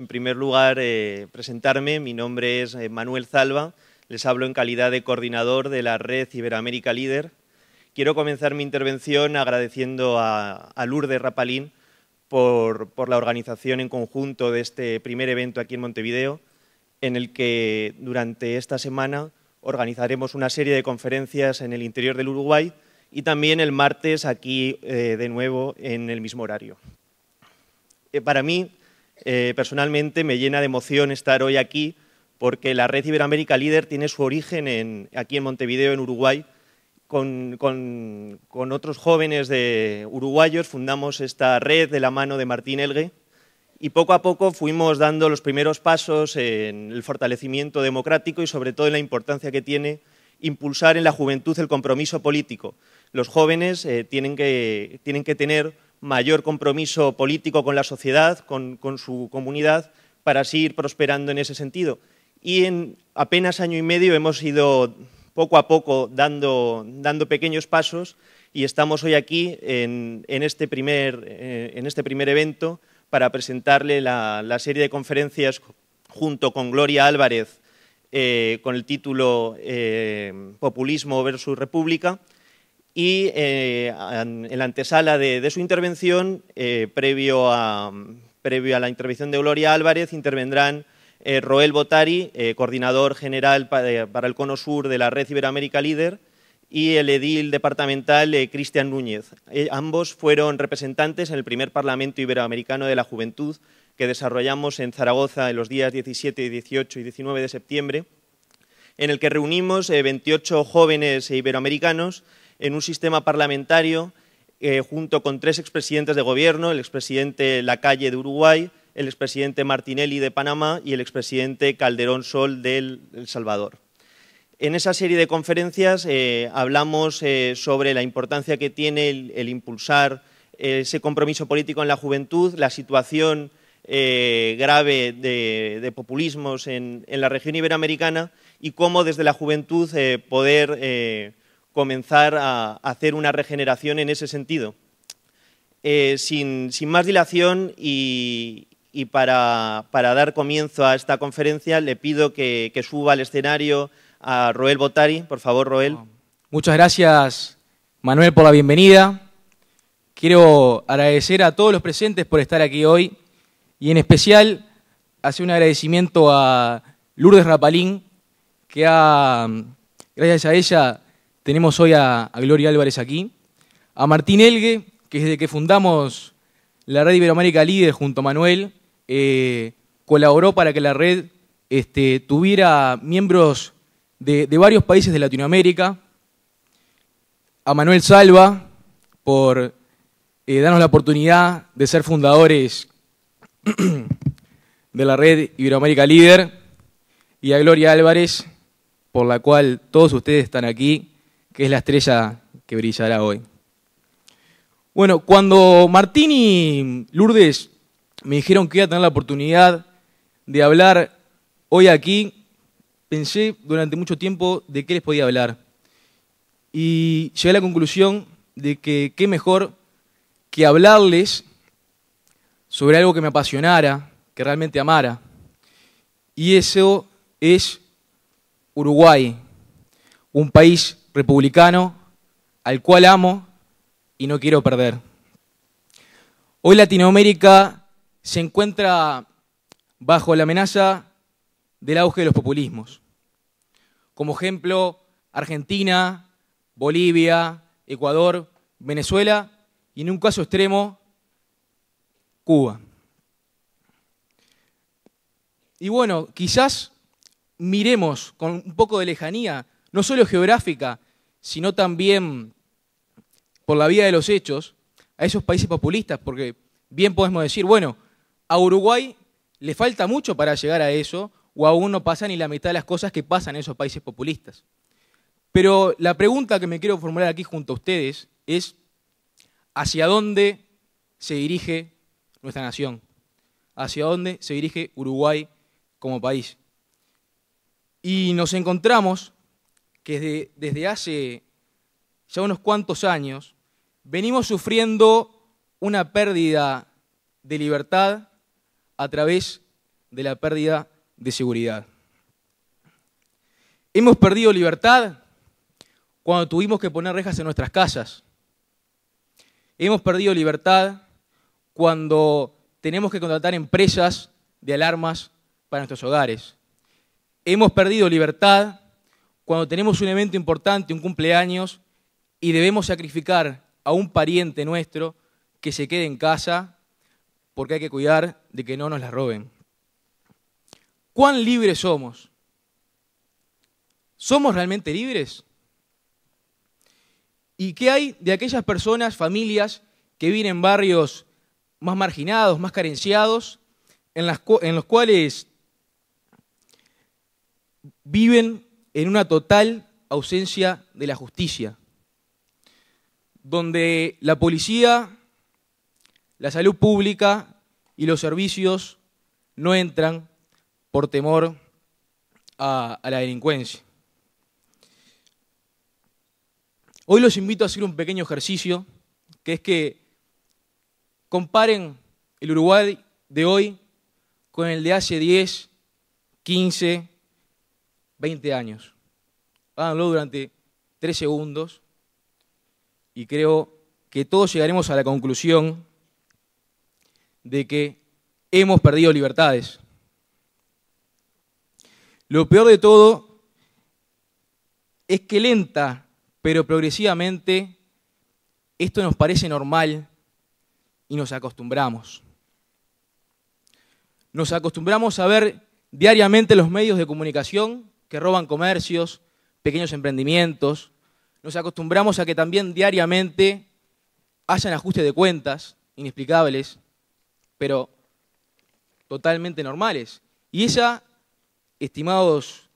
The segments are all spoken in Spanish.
En primer lugar, eh, presentarme. Mi nombre es eh, Manuel Zalba. Les hablo en calidad de coordinador de la red Ciberamérica Líder. Quiero comenzar mi intervención agradeciendo a, Lourdes Rapalín por, la organización en conjunto de este primer evento aquí en Montevideo, en el que durante esta semana organizaremos una serie de conferencias en el interior del Uruguay y también el martes aquí eh, de nuevo en el mismo horario. para mí eh, personalmente me llena de emoción estar hoy aquí porque la red Iberoamérica Líder tiene su origen aquí en Montevideo, en Uruguay. Con, otros jóvenes uruguayos fundamos esta red de la mano de Martín Elgue y poco a poco fuimos dando los primeros pasos en el fortalecimiento democrático y sobre todo en la importancia que tiene impulsar en la juventud el compromiso político. Los jóvenes eh, tienen que tener mayor compromiso político con la sociedad, con, su comunidad, para seguir prosperando en ese sentido. Y en apenas año y medio hemos ido poco a poco dando, pequeños pasos y estamos hoy aquí en, este, eh, este, primer, evento para presentarle la, serie de conferencias junto con Gloria Álvarez eh, con el título eh, Populismo versus República, y eh, en la antesala de, su intervención, eh, previo, a, la intervención de Gloria Álvarez, intervendrán eh, Roel Botari, coordinador general para, el Cono Sur de la Red Iberoamérica Líder, y el edil departamental Cristian Núñez. ambos fueron representantes en el primer Parlamento Iberoamericano de la Juventud que desarrollamos en Zaragoza en los días 17, 18 y 19 de septiembre, en el que reunimos 28 jóvenes iberoamericanos en un sistema parlamentario eh, junto con tres expresidentes de gobierno, el expresidente Lacalle de Uruguay, el expresidente Martinelli de Panamá y el expresidente Calderón Sol del El Salvador. En esa serie de conferencias eh, hablamos eh, sobre la importancia que tiene el, impulsar ese compromiso político en la juventud, la situación grave de, populismos en, la región iberoamericana y cómo desde la juventud poder comenzar a hacer una regeneración en ese sentido. Eh, sin, más dilación y, para, para, dar comienzo a esta conferencia, le pido que, que suba al escenario a Roel Botari. Por favor, Roel. Muchas gracias, Manuel, por la bienvenida. Quiero agradecer a todos los presentes por estar aquí hoy y en especial hacer un agradecimiento a Lourdes Rapalín, que ha, gracias a ella tenemos hoy a, Gloria Álvarez aquí, a Martín Elgue, que desde que fundamos la Red Iberoamérica Líder junto a Manuel, eh, colaboró para que la red este, tuviera miembros de, varios países de Latinoamérica, a Manuel Salva por eh, darnos la oportunidad de ser fundadores de la red Iberoamérica Líder y a Gloria Álvarez, por la cual todos ustedes están aquí que es la estrella que brillará hoy. Bueno, cuando Martín y Lourdes me dijeron que iba a tener la oportunidad de hablar hoy aquí, pensé durante mucho tiempo de qué les podía hablar. Y llegué a la conclusión de que qué mejor que hablarles sobre algo que me apasionara, que realmente amara. Y eso es Uruguay, un país republicano al cual amo y no quiero perder. Hoy Latinoamérica se encuentra bajo la amenaza del auge de los populismos. Como ejemplo, Argentina, Bolivia, Ecuador, Venezuela y en un caso extremo, Cuba. Y bueno, quizás miremos con un poco de lejanía no solo geográfica, sino también por la vía de los hechos, a esos países populistas, porque bien podemos decir, bueno, a Uruguay le falta mucho para llegar a eso, o aún no pasa ni la mitad de las cosas que pasan en esos países populistas. Pero la pregunta que me quiero formular aquí junto a ustedes es, ¿hacia dónde se dirige nuestra nación? ¿Hacia dónde se dirige Uruguay como país? Y nos encontramos desde hace ya unos cuantos años venimos sufriendo una pérdida de libertad a través de la pérdida de seguridad. Hemos perdido libertad cuando tuvimos que poner rejas en nuestras casas. Hemos perdido libertad cuando tenemos que contratar empresas de alarmas para nuestros hogares. Hemos perdido libertad cuando tenemos un evento importante, un cumpleaños, y debemos sacrificar a un pariente nuestro que se quede en casa porque hay que cuidar de que no nos la roben. ¿Cuán libres somos? ¿Somos realmente libres? ¿Y qué hay de aquellas personas, familias, que viven en barrios más marginados, más carenciados, en, en los cuales viven en una total ausencia de la justicia, donde la policía, la salud pública y los servicios no entran por temor a, la delincuencia. Hoy los invito a hacer un pequeño ejercicio, que es que comparen el Uruguay de hoy con el de hace 10, 15, 20 años. Háganlo durante 3 segundos y creo que todos llegaremos a la conclusión de que hemos perdido libertades. Lo peor de todo es que lenta, pero progresivamente, esto nos parece normal y nos acostumbramos. Nos acostumbramos a ver diariamente los medios de comunicación que roban comercios, pequeños emprendimientos. Nos acostumbramos a que también diariamente hayan ajustes de cuentas inexplicables, pero totalmente normales. Y esa, estimados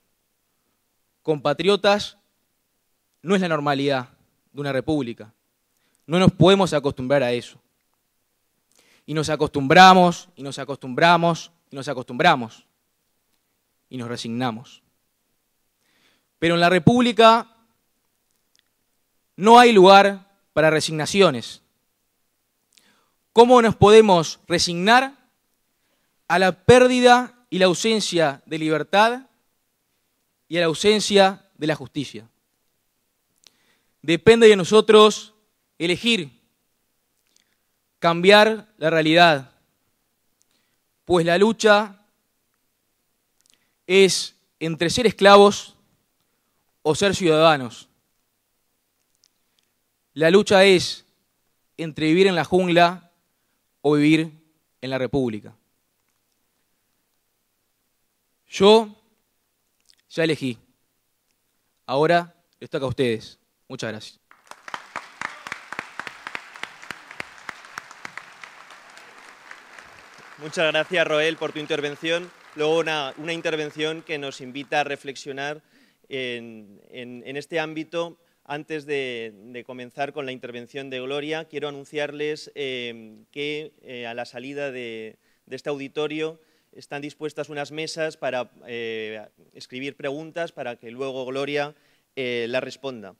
compatriotas, no es la normalidad de una república. No nos podemos acostumbrar a eso. Y nos acostumbramos, y nos acostumbramos, y nos acostumbramos. Y nos resignamos. Pero en la República no hay lugar para resignaciones. ¿Cómo nos podemos resignar a la pérdida y la ausencia de libertad y a la ausencia de la justicia? Depende de nosotros elegir cambiar la realidad, pues la lucha es entre ser esclavos o ser ciudadanos. La lucha es entre vivir en la jungla o vivir en la república. Yo ya elegí. Ahora les toca a ustedes. Muchas gracias. Muchas gracias, Roel, por tu intervención. Luego una, una intervención que nos invita a reflexionar en, este ámbito, antes de, comenzar con la intervención de Gloria, quiero anunciarles em, que eh, a la salida de, este auditorio están dispuestas unas mesas para eh, escribir preguntas para que luego Gloria eh, las responda.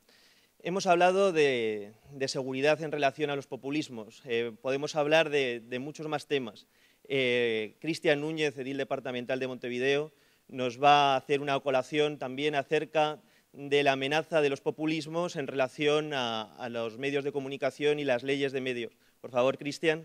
Hemos hablado de, de, seguridad en relación a los populismos. podemos hablar de, muchos más temas. Cristian Núñez, edil departamental de Montevideo, nos va a hacer una colación también acerca de la amenaza de los populismos en relación a, los medios de comunicación y las leyes de medios. Por favor, Cristian.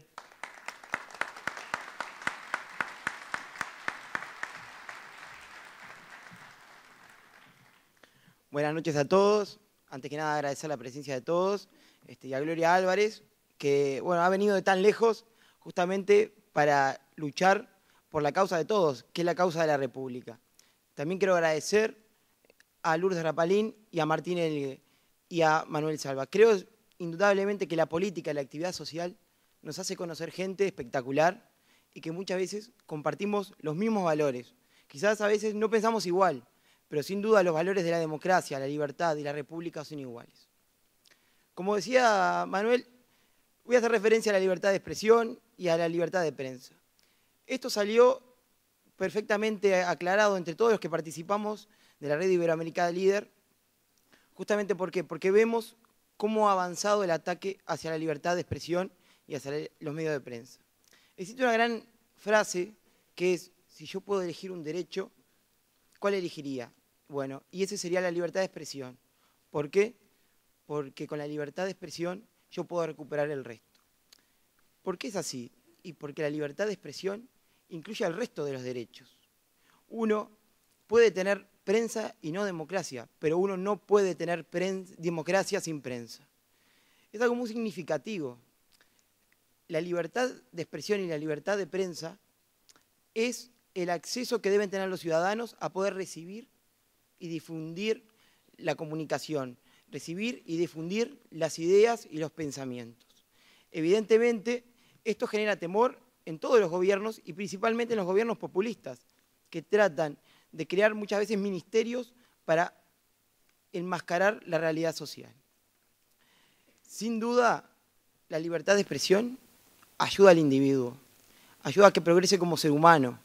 Buenas noches a todos. Antes que nada, agradecer la presencia de todos este, y a Gloria Álvarez, que ha venido de tan lejos justamente para luchar por la causa de todos, que es la causa de la República. También quiero agradecer a Lourdes Rapalín y a Martín Elgue y a Manuel Salva. Creo indudablemente que la política, y la actividad social, nos hace conocer gente espectacular y que muchas veces compartimos los mismos valores. Quizás a veces no pensamos igual, pero sin duda los valores de la democracia, la libertad y la república son iguales. Como decía Manuel, voy a hacer referencia a la libertad de expresión y a la libertad de prensa. Esto salió perfectamente aclarado entre todos los que participamos de la red Iberoamericana de Líder, justamente porque vemos cómo ha avanzado el ataque hacia la libertad de expresión y hacia los medios de prensa. Existe una gran frase que es, si yo puedo elegir un derecho, ¿cuál elegiría? Bueno, y ese sería la libertad de expresión. ¿Por qué? Porque con la libertad de expresión yo puedo recuperar el resto. ¿Por qué es así? Y porque la libertad de expresión incluye al resto de los derechos. Uno puede tener prensa y no democracia, pero uno no puede tener democracia sin prensa. Es algo muy significativo. La libertad de expresión y la libertad de prensa es el acceso que deben tener los ciudadanos a poder recibir y difundir la comunicación, recibir y difundir las ideas y los pensamientos. Evidentemente, esto genera temor en todos los gobiernos y principalmente en los gobiernos populistas, que tratan de crear muchas veces ministerios para enmascarar la realidad social. Sin duda, la libertad de expresión ayuda al individuo, ayuda a que progrese como ser humano,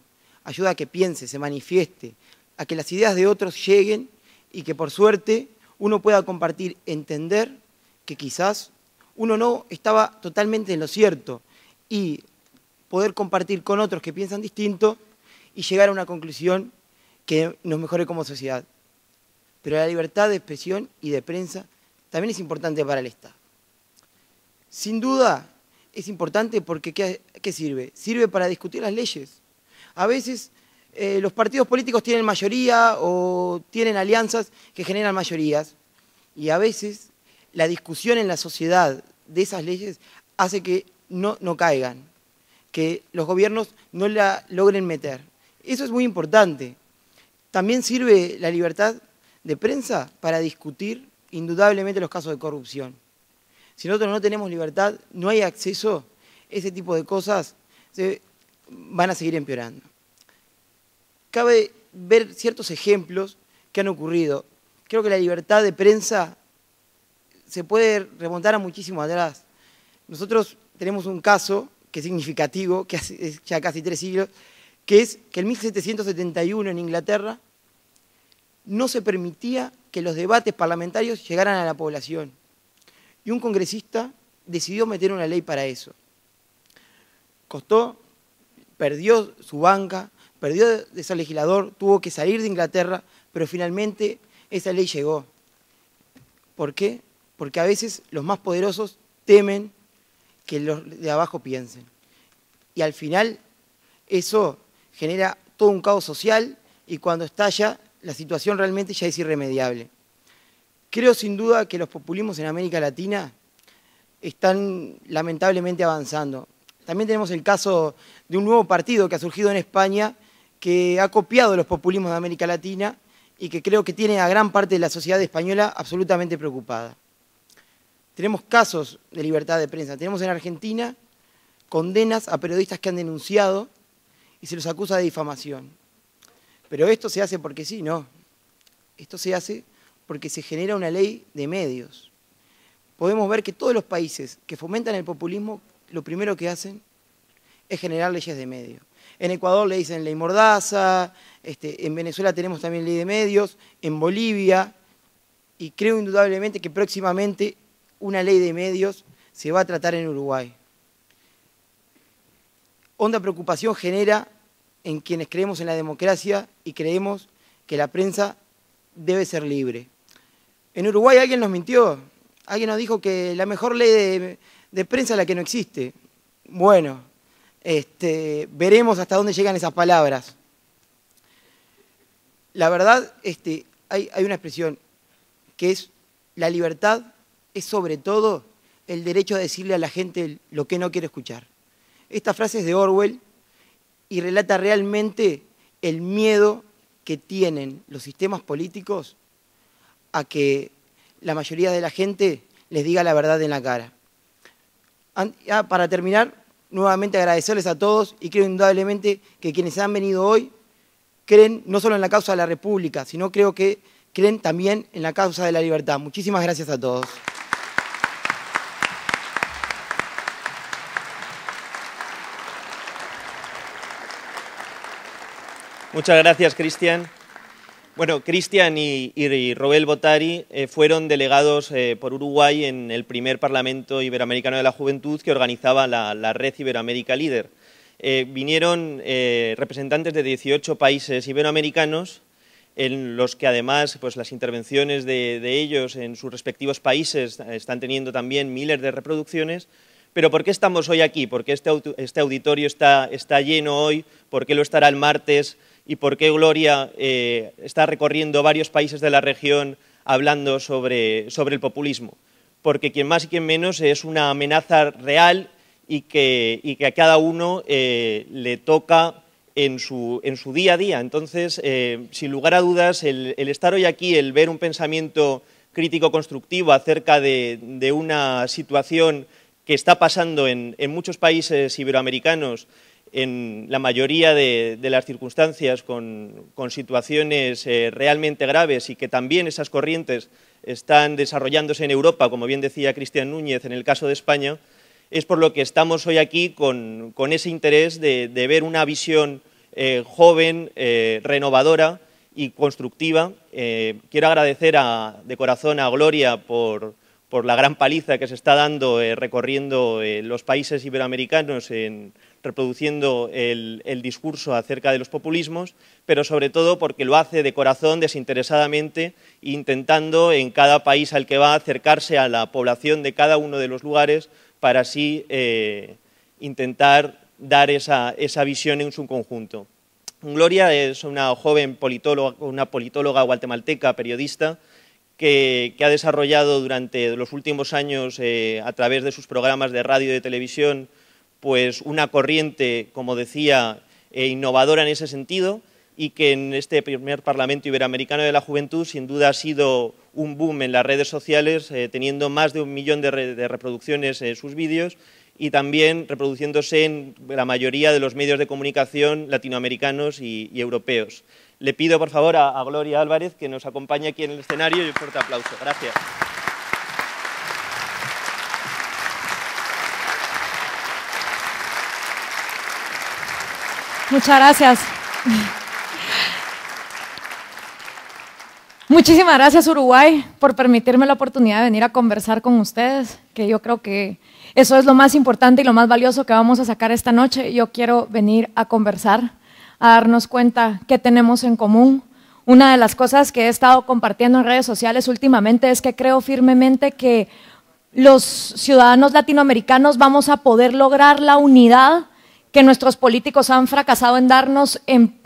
ayuda a que piense, se manifieste, a que las ideas de otros lleguen y que por suerte uno pueda compartir, entender que quizás uno no estaba totalmente en lo cierto y poder compartir con otros que piensan distinto y llegar a una conclusión que nos mejore como sociedad. Pero la libertad de expresión y de prensa también es importante para el Estado. Sin duda, es importante porque ¿qué, sirve? Sirve para discutir las leyes. A veces eh, los partidos políticos tienen mayoría o tienen alianzas que generan mayorías y a veces la discusión en la sociedad de esas leyes hace que no caigan que los gobiernos no la logren meter. Eso es muy importante. También sirve la libertad de prensa para discutir indudablemente los casos de corrupción. Si nosotros no tenemos libertad, no hay acceso, ese tipo de cosas se van a seguir empeorando. Cabe ver ciertos ejemplos que han ocurrido. Creo que la libertad de prensa se puede remontar a muchísimo atrás. Nosotros tenemos un caso que es significativo, que hace ya casi tres siglos, que es que en 1771 en Inglaterra no se permitía que los debates parlamentarios llegaran a la población. Y un congresista decidió meter una ley para eso. Costó, perdió su banca, perdió de ser legislador, tuvo que salir de Inglaterra, pero finalmente esa ley llegó. ¿Por qué? Porque a veces los más poderosos temen que los de abajo piensen. Y al final eso genera todo un caos social y cuando estalla la situación realmente ya es irremediable. Creo sin duda que los populismos en América Latina están lamentablemente avanzando. También tenemos el caso de un nuevo partido que ha surgido en España que ha copiado los populismos de América Latina y que creo que tiene a gran parte de la sociedad española absolutamente preocupada. Tenemos casos de libertad de prensa. Tenemos en Argentina condenas a periodistas que han denunciado y se los acusa de difamación. Pero esto se hace porque sí, no. Esto se hace porque se genera una ley de medios. Podemos ver que todos los países que fomentan el populismo, lo primero que hacen es generar leyes de medios. En Ecuador le dicen ley mordaza, este, en Venezuela tenemos también ley de medios, en Bolivia, y creo indudablemente que próximamente una ley de medios se va a tratar en Uruguay. Honda preocupación genera en quienes creemos en la democracia y creemos que la prensa debe ser libre. En Uruguay alguien nos mintió, alguien nos dijo que la mejor ley de, prensa es la que no existe. Bueno, este, veremos hasta dónde llegan esas palabras. La verdad, este, hay, hay una expresión que es la libertad es sobre todo el derecho a decirle a la gente lo que no quiere escuchar. Esta frase es de Orwell y relata realmente el miedo que tienen los sistemas políticos a que la mayoría de la gente les diga la verdad en la cara. Ah, para terminar, nuevamente agradecerles a todos y creo indudablemente que quienes han venido hoy creen no solo en la causa de la República, sino creo que creen también en la causa de la libertad. Muchísimas gracias a todos. Muchas gracias, Cristian. Bueno, Cristian y, y Robel Botari eh, fueron delegados eh, por Uruguay en el primer Parlamento Iberoamericano de la Juventud que organizaba la, Red Iberoamérica Líder. Eh, vinieron representantes de 18 países iberoamericanos, en los que además pues, las intervenciones de, ellos en sus respectivos países están teniendo también miles de reproducciones, pero ¿por qué estamos hoy aquí? ¿Por qué este, este auditorio está, lleno hoy? ¿Por qué lo estará el martes? y por qué Gloria eh, está recorriendo varios países de la región hablando sobre, el populismo. Porque quien más y quien menos es una amenaza real y que, a cada uno eh, le toca en su, día a día. Entonces, eh, sin lugar a dudas, el, estar hoy aquí, el ver un pensamiento crítico constructivo acerca de, una situación que está pasando en muchos países iberoamericanos en la mayoría de, las circunstancias con, situaciones eh, realmente graves y que también esas corrientes están desarrollándose en Europa, como bien decía Cristian Núñez en el caso de España, es por lo que estamos hoy aquí con, ese interés de, ver una visión eh, joven, eh, renovadora y constructiva. quiero agradecer de corazón a Gloria por, la gran paliza que se está dando recorriendo los países iberoamericanos en reproduciendo el, discurso acerca de los populismos, pero sobre todo porque lo hace de corazón, desinteresadamente, intentando en cada país al que va acercarse a la población de cada uno de los lugares para así eh, intentar dar esa, visión en su conjunto. Gloria es una joven politóloga, una politóloga guatemalteca, periodista, que, ha desarrollado durante los últimos años, eh, a través de sus programas de radio y de televisión, pues una corriente, como decía, eh, innovadora en ese sentido y que en este primer Parlamento Iberoamericano de la Juventud sin duda ha sido un boom en las redes sociales, eh, teniendo más de un millón de, reproducciones en sus vídeos y también reproduciéndose en la mayoría de los medios de comunicación latinoamericanos y, europeos. Le pido, por favor, a, a, Gloria Álvarez que nos acompañe aquí en el escenario y un fuerte aplauso. Gracias. Muchas gracias. Muchísimas gracias Uruguay por permitirme la oportunidad de venir a conversar con ustedes, que yo creo que eso es lo más importante y lo más valioso que vamos a sacar esta noche. Yo quiero venir a conversar, a darnos cuenta qué tenemos en común. Una de las cosas que he estado compartiendo en redes sociales últimamente es que creo firmemente que los ciudadanos latinoamericanos vamos a poder lograr la unidad que nuestros políticos han fracasado en darnos en,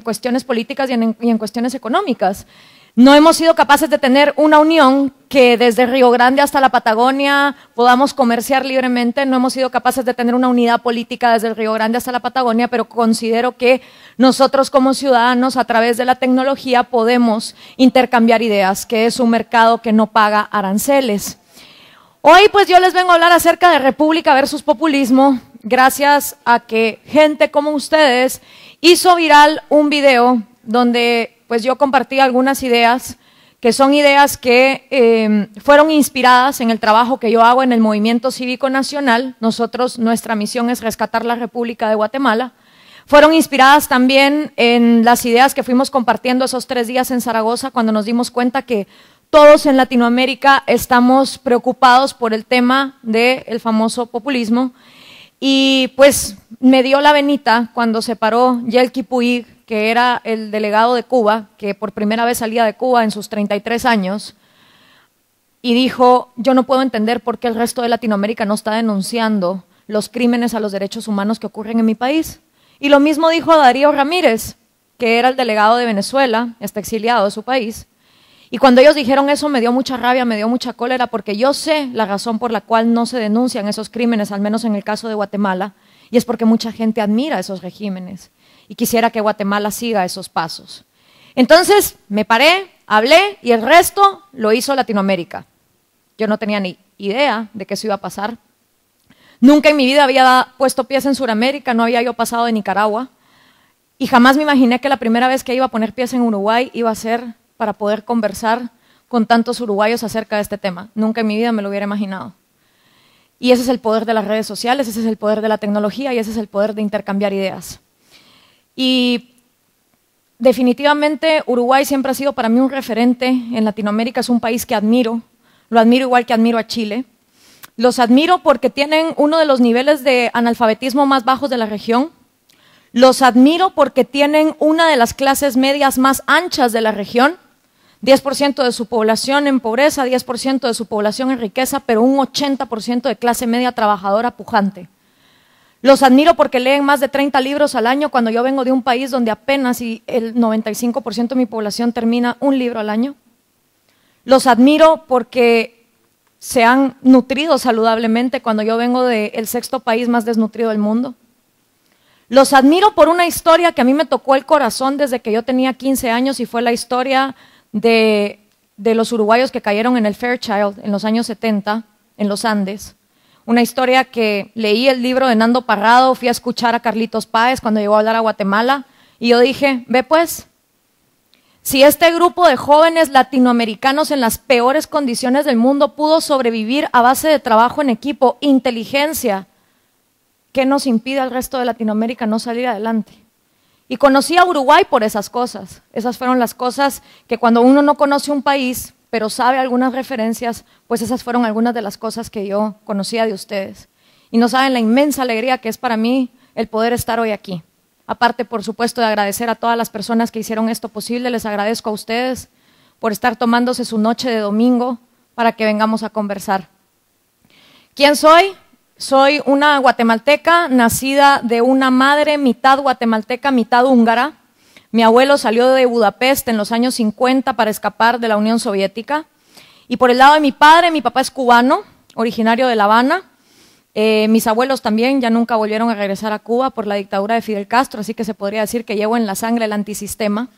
cuestiones políticas y en, cuestiones económicas. No hemos sido capaces de tener una unión que desde Río Grande hasta la Patagonia podamos comerciar libremente. No hemos sido capaces de tener una unidad política desde el Río Grande hasta la Patagonia, pero considero que nosotros como ciudadanos a través de la tecnología podemos intercambiar ideas, que es un mercado que no paga aranceles. Hoy pues yo les vengo a hablar acerca de República versus Populismo, gracias a que gente como ustedes hizo viral un video donde pues yo compartí algunas ideas que son ideas que em, fueron inspiradas en el trabajo que yo hago en el Movimiento Cívico Nacional. Nosotros, nuestra misión es rescatar la República de Guatemala. Fueron inspiradas también en las ideas que fuimos compartiendo esos tres días en Zaragoza cuando nos dimos cuenta que todos en Latinoamérica estamos preocupados por el tema del famoso populismo y pues me dio la venita cuando se paró Yelki Puig, que era el delegado de Cuba, que por primera vez salía de Cuba en sus 33 años, y dijo, yo no puedo entender por qué el resto de Latinoamérica no está denunciando los crímenes a los derechos humanos que ocurren en mi país. Y lo mismo dijo Darío Ramírez, que era el delegado de Venezuela, está exiliado de su país, y cuando ellos dijeron eso me dio mucha rabia, me dio mucha cólera, porque yo sé la razón por la cual no se denuncian esos crímenes, al menos en el caso de Guatemala, y es porque mucha gente admira esos regímenes y quisiera que Guatemala siga esos pasos. Entonces me paré, hablé y el resto lo hizo Latinoamérica. Yo no tenía ni idea de que eso iba a pasar. Nunca en mi vida había puesto pies en Sudamérica, no había yo pasado de Nicaragua y jamás me imaginé que la primera vez que iba a poner pies en Uruguay iba a ser para poder conversar con tantos uruguayos acerca de este tema. Nunca en mi vida me lo hubiera imaginado. Y ese es el poder de las redes sociales, ese es el poder de la tecnología y ese es el poder de intercambiar ideas. Y definitivamente Uruguay siempre ha sido para mí un referente en Latinoamérica, es un país que admiro, lo admiro igual que admiro a Chile. Los admiro porque tienen uno de los niveles de analfabetismo más bajos de la región. Los admiro porque tienen una de las clases medias más anchas de la región 10% de su población en pobreza, 10% de su población en riqueza, pero un 80% de clase media trabajadora pujante. Los admiro porque leen más de 30 libros al año cuando yo vengo de un país donde apenas el 95% de mi población termina un libro al año. Los admiro porque se han nutrido saludablemente cuando yo vengo del sexto país más desnutrido del mundo. Los admiro por una historia que a mí me tocó el corazón desde que yo tenía 15 años y fue la historia de, los uruguayos que cayeron en el Fairchild en los años 70, en los Andes. Una historia que leí el libro de Nando Parrado, fui a escuchar a Carlitos Páez cuando llegó a hablar a Guatemala, y yo dije, ve pues, si este grupo de jóvenes latinoamericanos en las peores condiciones del mundo pudo sobrevivir a base de trabajo en equipo, inteligencia, ¿qué nos impide al resto de Latinoamérica no salir adelante? Y conocí a Uruguay por esas cosas. Esas fueron las cosas que cuando uno no conoce un país, pero sabe algunas referencias, pues esas fueron algunas de las cosas que yo conocía de ustedes. Y no saben la inmensa alegría que es para mí el poder estar hoy aquí. Aparte, por supuesto, de agradecer a todas las personas que hicieron esto posible, les agradezco a ustedes por estar tomándose su noche de domingo para que vengamos a conversar. ¿Quién soy? Soy una guatemalteca nacida de una madre mitad guatemalteca, mitad húngara. Mi abuelo salió de Budapest en los años 50 para escapar de la Unión Soviética. Y por el lado de mi padre, mi papá es cubano, originario de La Habana. Eh, mis abuelos también ya nunca volvieron a regresar a Cuba por la dictadura de Fidel Castro, así que se podría decir que llevo en la sangre el antisistema.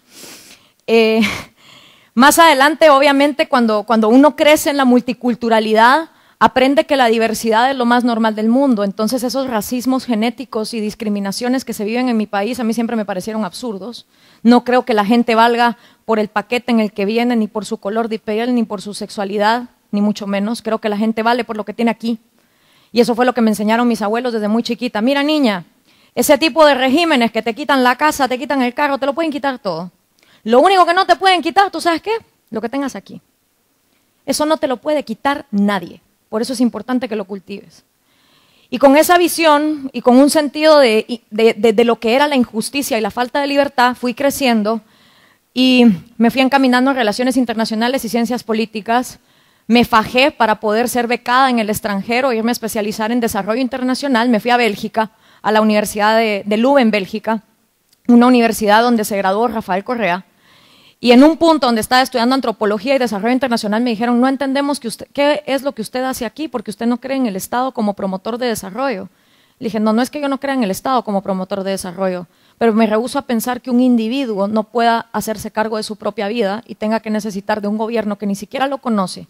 Eh, más adelante, obviamente, cuando uno crece en la multiculturalidad, aprende que la diversidad es lo más normal del mundo. Entonces esos racismos genéticos y discriminaciones que se viven en mi país a mí siempre me parecieron absurdos. No creo que la gente valga por el paquete en el que viene, ni por su color de piel, ni por su sexualidad, ni mucho menos. Creo que la gente vale por lo que tiene aquí. Y eso fue lo que me enseñaron mis abuelos desde muy chiquita. Mira niña, ese tipo de regímenes que te quitan la casa, te quitan el carro, te lo pueden quitar todo. Lo único que no te pueden quitar, ¿tú sabes qué? Lo que tengas aquí. Eso no te lo puede quitar nadie. Por eso es importante que lo cultives. Y con esa visión y con un sentido de, de, lo que era la injusticia y la falta de libertad, fui creciendo y me fui encaminando a relaciones internacionales y ciencias políticas. Me fajé para poder ser becada en el extranjero, irme a especializar en desarrollo internacional. Me fui a Bélgica, a la Universidad de, de Lube en Bélgica, una universidad donde se graduó Rafael Correa. Y en un punto donde estaba estudiando antropología y desarrollo internacional me dijeron, no entendemos que usted, qué es lo que usted hace aquí, porque usted no cree en el Estado como promotor de desarrollo. Le dije, no, no es que yo no crea en el Estado como promotor de desarrollo, pero me rehúso a pensar que un individuo no pueda hacerse cargo de su propia vida y tenga que necesitar de un gobierno que ni siquiera lo conoce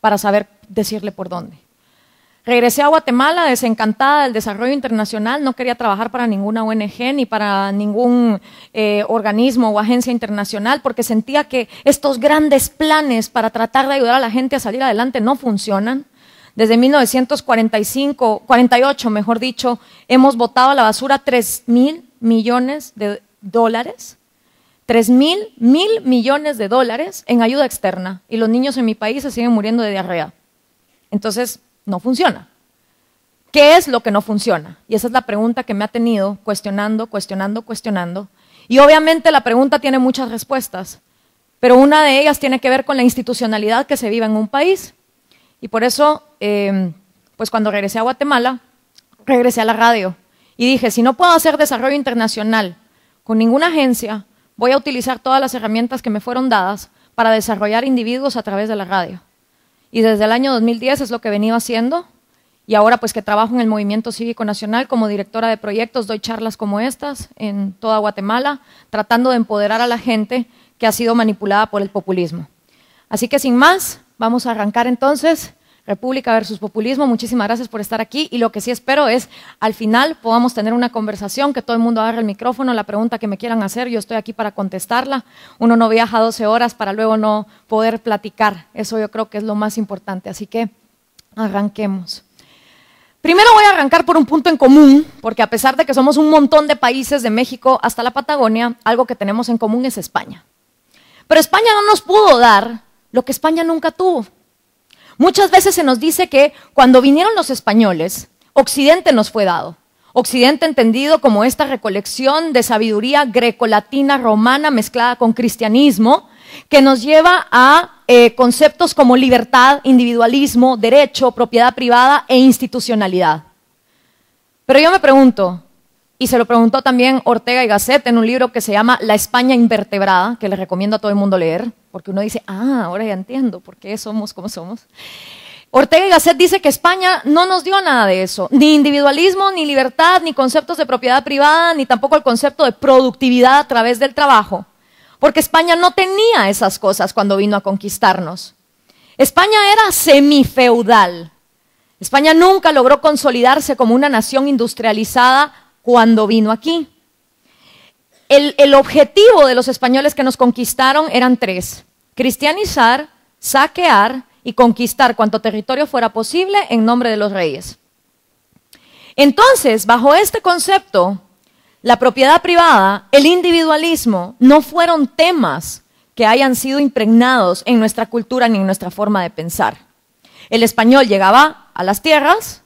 para saber decirle por dónde. Regresé a Guatemala desencantada del desarrollo internacional, no quería trabajar para ninguna ONG ni para ningún eh, organismo o agencia internacional porque sentía que estos grandes planes para tratar de ayudar a la gente a salir adelante no funcionan. Desde 1945, 48 mejor dicho, hemos botado a la basura 3 mil millones de dólares 3 mil, mil millones de dólares en ayuda externa y los niños en mi país se siguen muriendo de diarrea. Entonces, no funciona. ¿Qué es lo que no funciona? Y esa es la pregunta que me ha tenido cuestionando, cuestionando, cuestionando. Y obviamente la pregunta tiene muchas respuestas, pero una de ellas tiene que ver con la institucionalidad que se vive en un país. Y por eso, em, pues cuando regresé a Guatemala, regresé a la radio y dije, si no puedo hacer desarrollo internacional con ninguna agencia, voy a utilizar todas las herramientas que me fueron dadas para desarrollar individuos a través de la radio. Y desde el año 2010 es lo que he venido haciendo. Y ahora pues que trabajo en el Movimiento Cívico Nacional como directora de proyectos, doy charlas como estas en toda Guatemala, tratando de empoderar a la gente que ha sido manipulada por el populismo. Así que sin más, vamos a arrancar entonces República versus Populismo. Muchísimas gracias por estar aquí y lo que sí espero es al final podamos tener una conversación, que todo el mundo agarre el micrófono, la pregunta que me quieran hacer, yo estoy aquí para contestarla. Uno no viaja 12 horas para luego no poder platicar. Eso yo creo que es lo más importante. Así que arranquemos. Primero voy a arrancar por un punto en común, porque a pesar de que somos un montón de países, de México hasta la Patagonia, algo que tenemos en común es España. Pero España no nos pudo dar lo que España nunca tuvo. Muchas veces se nos dice que cuando vinieron los españoles, Occidente nos fue dado. Occidente entendido como esta recolección de sabiduría grecolatina romana mezclada con cristianismo, que nos lleva a eh, conceptos como libertad, individualismo, derecho, propiedad privada e institucionalidad. Pero yo me pregunto, y se lo preguntó también Ortega y Gasset en un libro que se llama La España invertebrada, que les recomiendo a todo el mundo leer, porque uno dice, ah, ahora ya entiendo por qué somos como somos. Ortega y Gasset dice que España no nos dio nada de eso, ni individualismo, ni libertad, ni conceptos de propiedad privada, ni tampoco el concepto de productividad a través del trabajo, porque España no tenía esas cosas cuando vino a conquistarnos. España era semifeudal. España nunca logró consolidarse como una nación industrializada cuando vino aquí. El, el objetivo de los españoles que nos conquistaron eran tres, cristianizar, saquear y conquistar cuanto territorio fuera posible en nombre de los reyes. Entonces, bajo este concepto, la propiedad privada, el individualismo, no fueron temas que hayan sido impregnados en nuestra cultura ni en nuestra forma de pensar. El español llegaba a las tierras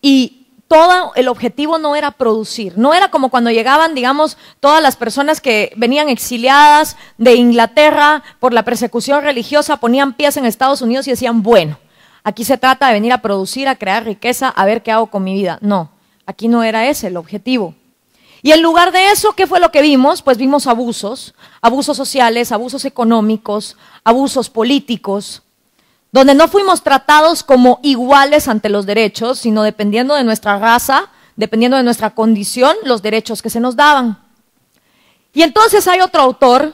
y todo el objetivo no era producir, no era como cuando llegaban, digamos, todas las personas que venían exiliadas de Inglaterra por la persecución religiosa, ponían pies en Estados Unidos y decían, bueno, aquí se trata de venir a producir, a crear riqueza, a ver qué hago con mi vida. No, aquí no era ese el objetivo. Y en lugar de eso, ¿qué fue lo que vimos? Pues vimos abusos, abusos sociales, abusos económicos, abusos políticos, donde no fuimos tratados como iguales ante los derechos, sino dependiendo de nuestra raza, dependiendo de nuestra condición, los derechos que se nos daban. Y entonces hay otro autor,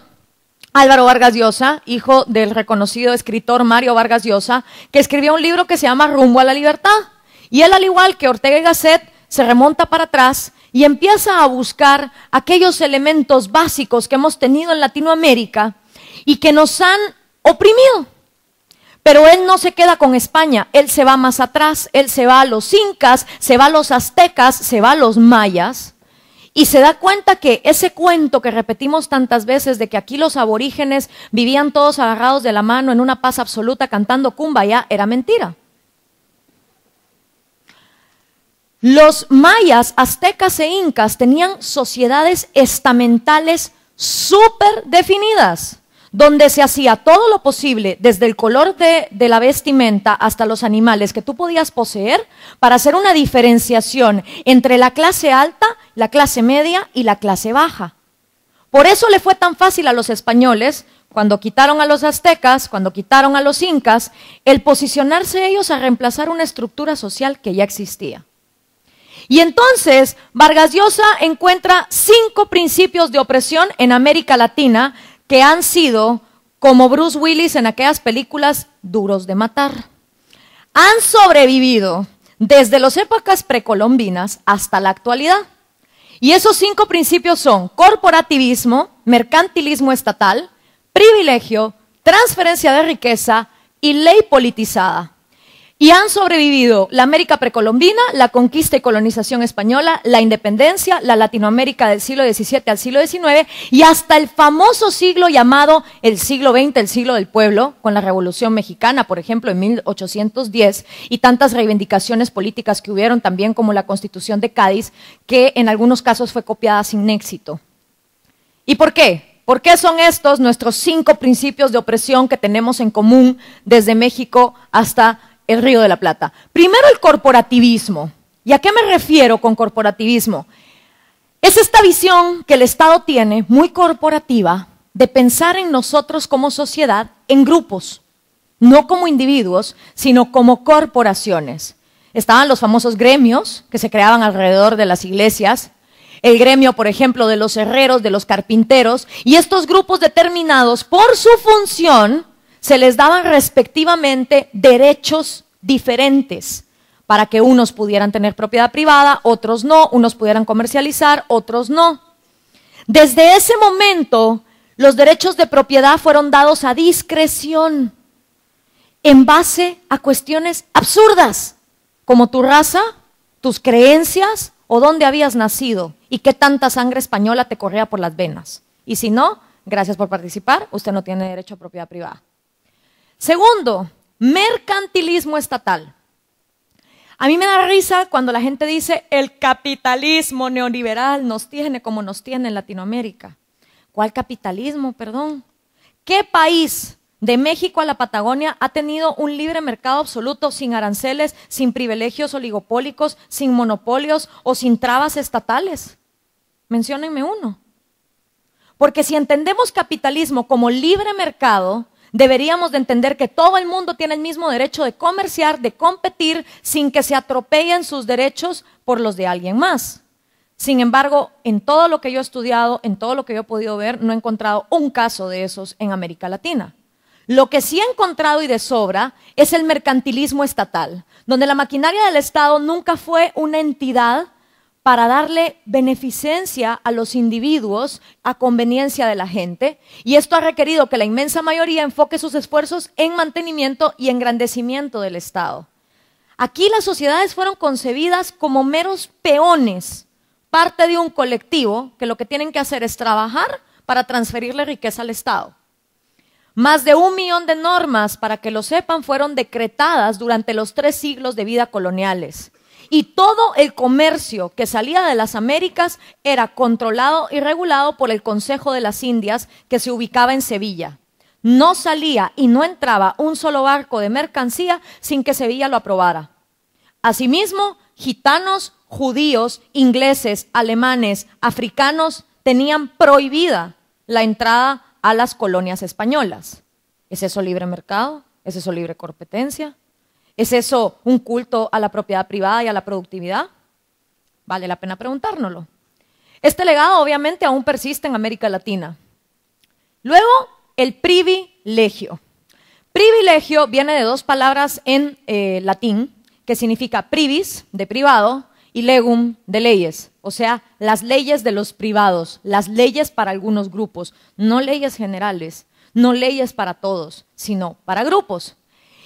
Álvaro Vargas Llosa, hijo del reconocido escritor Mario Vargas Llosa, que escribió un libro que se llama Rumbo a la Libertad. Y él, al igual que Ortega y Gasset, se remonta para atrás y empieza a buscar aquellos elementos básicos que hemos tenido en Latinoamérica y que nos han oprimido pero él no se queda con España, él se va más atrás, él se va a los incas, se va a los aztecas, se va a los mayas. Y se da cuenta que ese cuento que repetimos tantas veces de que aquí los aborígenes vivían todos agarrados de la mano en una paz absoluta cantando cumbaya era mentira. Los mayas, aztecas e incas tenían sociedades estamentales súper definidas donde se hacía todo lo posible, desde el color de, la vestimenta hasta los animales que tú podías poseer, para hacer una diferenciación entre la clase alta, la clase media y la clase baja. Por eso le fue tan fácil a los españoles, cuando quitaron a los aztecas, cuando quitaron a los incas, el posicionarse ellos a reemplazar una estructura social que ya existía. Y entonces Vargas Llosa encuentra cinco principios de opresión en América Latina que han sido, como Bruce Willis en aquellas películas, duros de matar. Han sobrevivido desde las épocas precolombinas hasta la actualidad. Y esos cinco principios son corporativismo, mercantilismo estatal, privilegio, transferencia de riqueza y ley politizada. Y han sobrevivido la América precolombina, la conquista y colonización española, la independencia, la Latinoamérica del siglo XVII al siglo XIX y hasta el famoso siglo llamado el siglo XX, el siglo del pueblo, con la Revolución Mexicana, por ejemplo, en 1810, y tantas reivindicaciones políticas que hubieron también como la Constitución de Cádiz, que en algunos casos fue copiada sin éxito. ¿Y por qué? ¿Por qué son estos nuestros cinco principios de opresión que tenemos en común desde México hasta el Río de la Plata. Primero el corporativismo. ¿Y a qué me refiero con corporativismo? Es esta visión que el Estado tiene, muy corporativa, de pensar en nosotros como sociedad en grupos, no como individuos, sino como corporaciones. Estaban los famosos gremios que se creaban alrededor de las iglesias, el gremio, por ejemplo, de los herreros, de los carpinteros, y estos grupos determinados por su función se les daban respectivamente derechos diferentes para que unos pudieran tener propiedad privada, otros no, unos pudieran comercializar, otros no. Desde ese momento, los derechos de propiedad fueron dados a discreción en base a cuestiones absurdas, como tu raza, tus creencias o dónde habías nacido y qué tanta sangre española te corría por las venas. Y si no, gracias por participar, usted no tiene derecho a propiedad privada. Segundo, mercantilismo estatal. A mí me da risa cuando la gente dice el capitalismo neoliberal nos tiene como nos tiene en Latinoamérica. ¿Cuál capitalismo, perdón? ¿Qué país de México a la Patagonia ha tenido un libre mercado absoluto sin aranceles, sin privilegios oligopólicos, sin monopolios o sin trabas estatales? Menciónenme uno. Porque si entendemos capitalismo como libre mercado, Deberíamos de entender que todo el mundo tiene el mismo derecho de comerciar, de competir, sin que se atropellen sus derechos por los de alguien más. Sin embargo, en todo lo que yo he estudiado, en todo lo que yo he podido ver, no he encontrado un caso de esos en América Latina. Lo que sí he encontrado y de sobra es el mercantilismo estatal, donde la maquinaria del Estado nunca fue una entidad para darle beneficencia a los individuos a conveniencia de la gente. Y esto ha requerido que la inmensa mayoría enfoque sus esfuerzos en mantenimiento y engrandecimiento del Estado. Aquí las sociedades fueron concebidas como meros peones, parte de un colectivo que lo que tienen que hacer es trabajar para transferirle riqueza al Estado. Más de un millón de normas, para que lo sepan, fueron decretadas durante los tres siglos de vida coloniales y todo el comercio que salía de las Américas era controlado y regulado por el Consejo de las Indias que se ubicaba en Sevilla. No salía y no entraba un solo barco de mercancía sin que Sevilla lo aprobara. Asimismo, gitanos, judíos, ingleses, alemanes, africanos tenían prohibida la entrada a las colonias españolas. ¿Es eso libre mercado? ¿Es eso libre competencia? ¿Es eso un culto a la propiedad privada y a la productividad? Vale la pena preguntárnoslo. Este legado obviamente aún persiste en América Latina. Luego, el privilegio. Privilegio viene de dos palabras en eh, latín, que significa privis, de privado, y legum, de leyes. O sea, las leyes de los privados, las leyes para algunos grupos, no leyes generales, no leyes para todos, sino para grupos.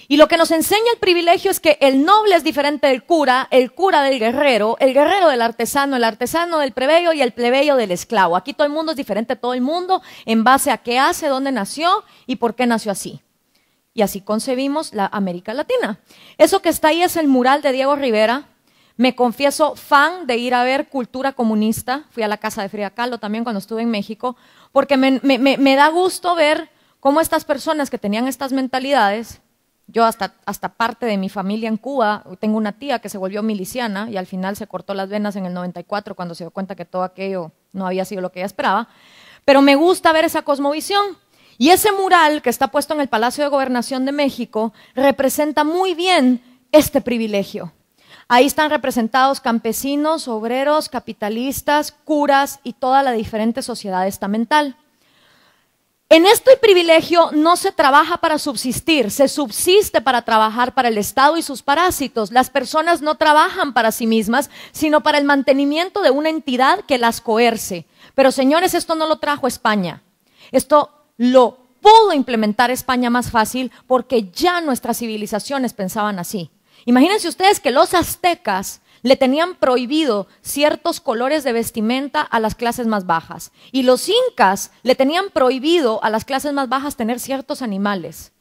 Y lo que nos enseña el privilegio es que el noble es diferente del cura, el cura del guerrero, el guerrero del artesano, el artesano del plebeyo y el plebeyo del esclavo. Aquí todo el mundo es diferente a todo el mundo en base a qué hace, dónde nació y por qué nació así. Y así concebimos la América Latina. Eso que está ahí es el mural de Diego Rivera. Me confieso fan de ir a ver cultura comunista. Fui a la casa de Frida Kahlo también cuando estuve en México, porque me da gusto ver cómo estas personas que tenían estas mentalidades yo hasta, parte de mi familia en Cuba, tengo una tía que se volvió miliciana y al final se cortó las venas en el 94 cuando se dio cuenta que todo aquello no había sido lo que ella esperaba. Pero me gusta ver esa cosmovisión. Y ese mural que está puesto en el Palacio de Gobernación de México representa muy bien este privilegio. Ahí están representados campesinos, obreros, capitalistas, curas y toda la diferente sociedad estamental. En este privilegio no se trabaja para subsistir, se subsiste para trabajar para el Estado y sus parásitos. Las personas no trabajan para sí mismas, sino para el mantenimiento de una entidad que las coerce. Pero señores, esto no lo trajo España. Esto lo pudo implementar España más fácil porque ya nuestras civilizaciones pensaban así. Imagínense ustedes que los aztecas le tenían prohibido ciertos colores de vestimenta a las clases más bajas. Y los incas le tenían prohibido a las clases más bajas tener ciertos animales.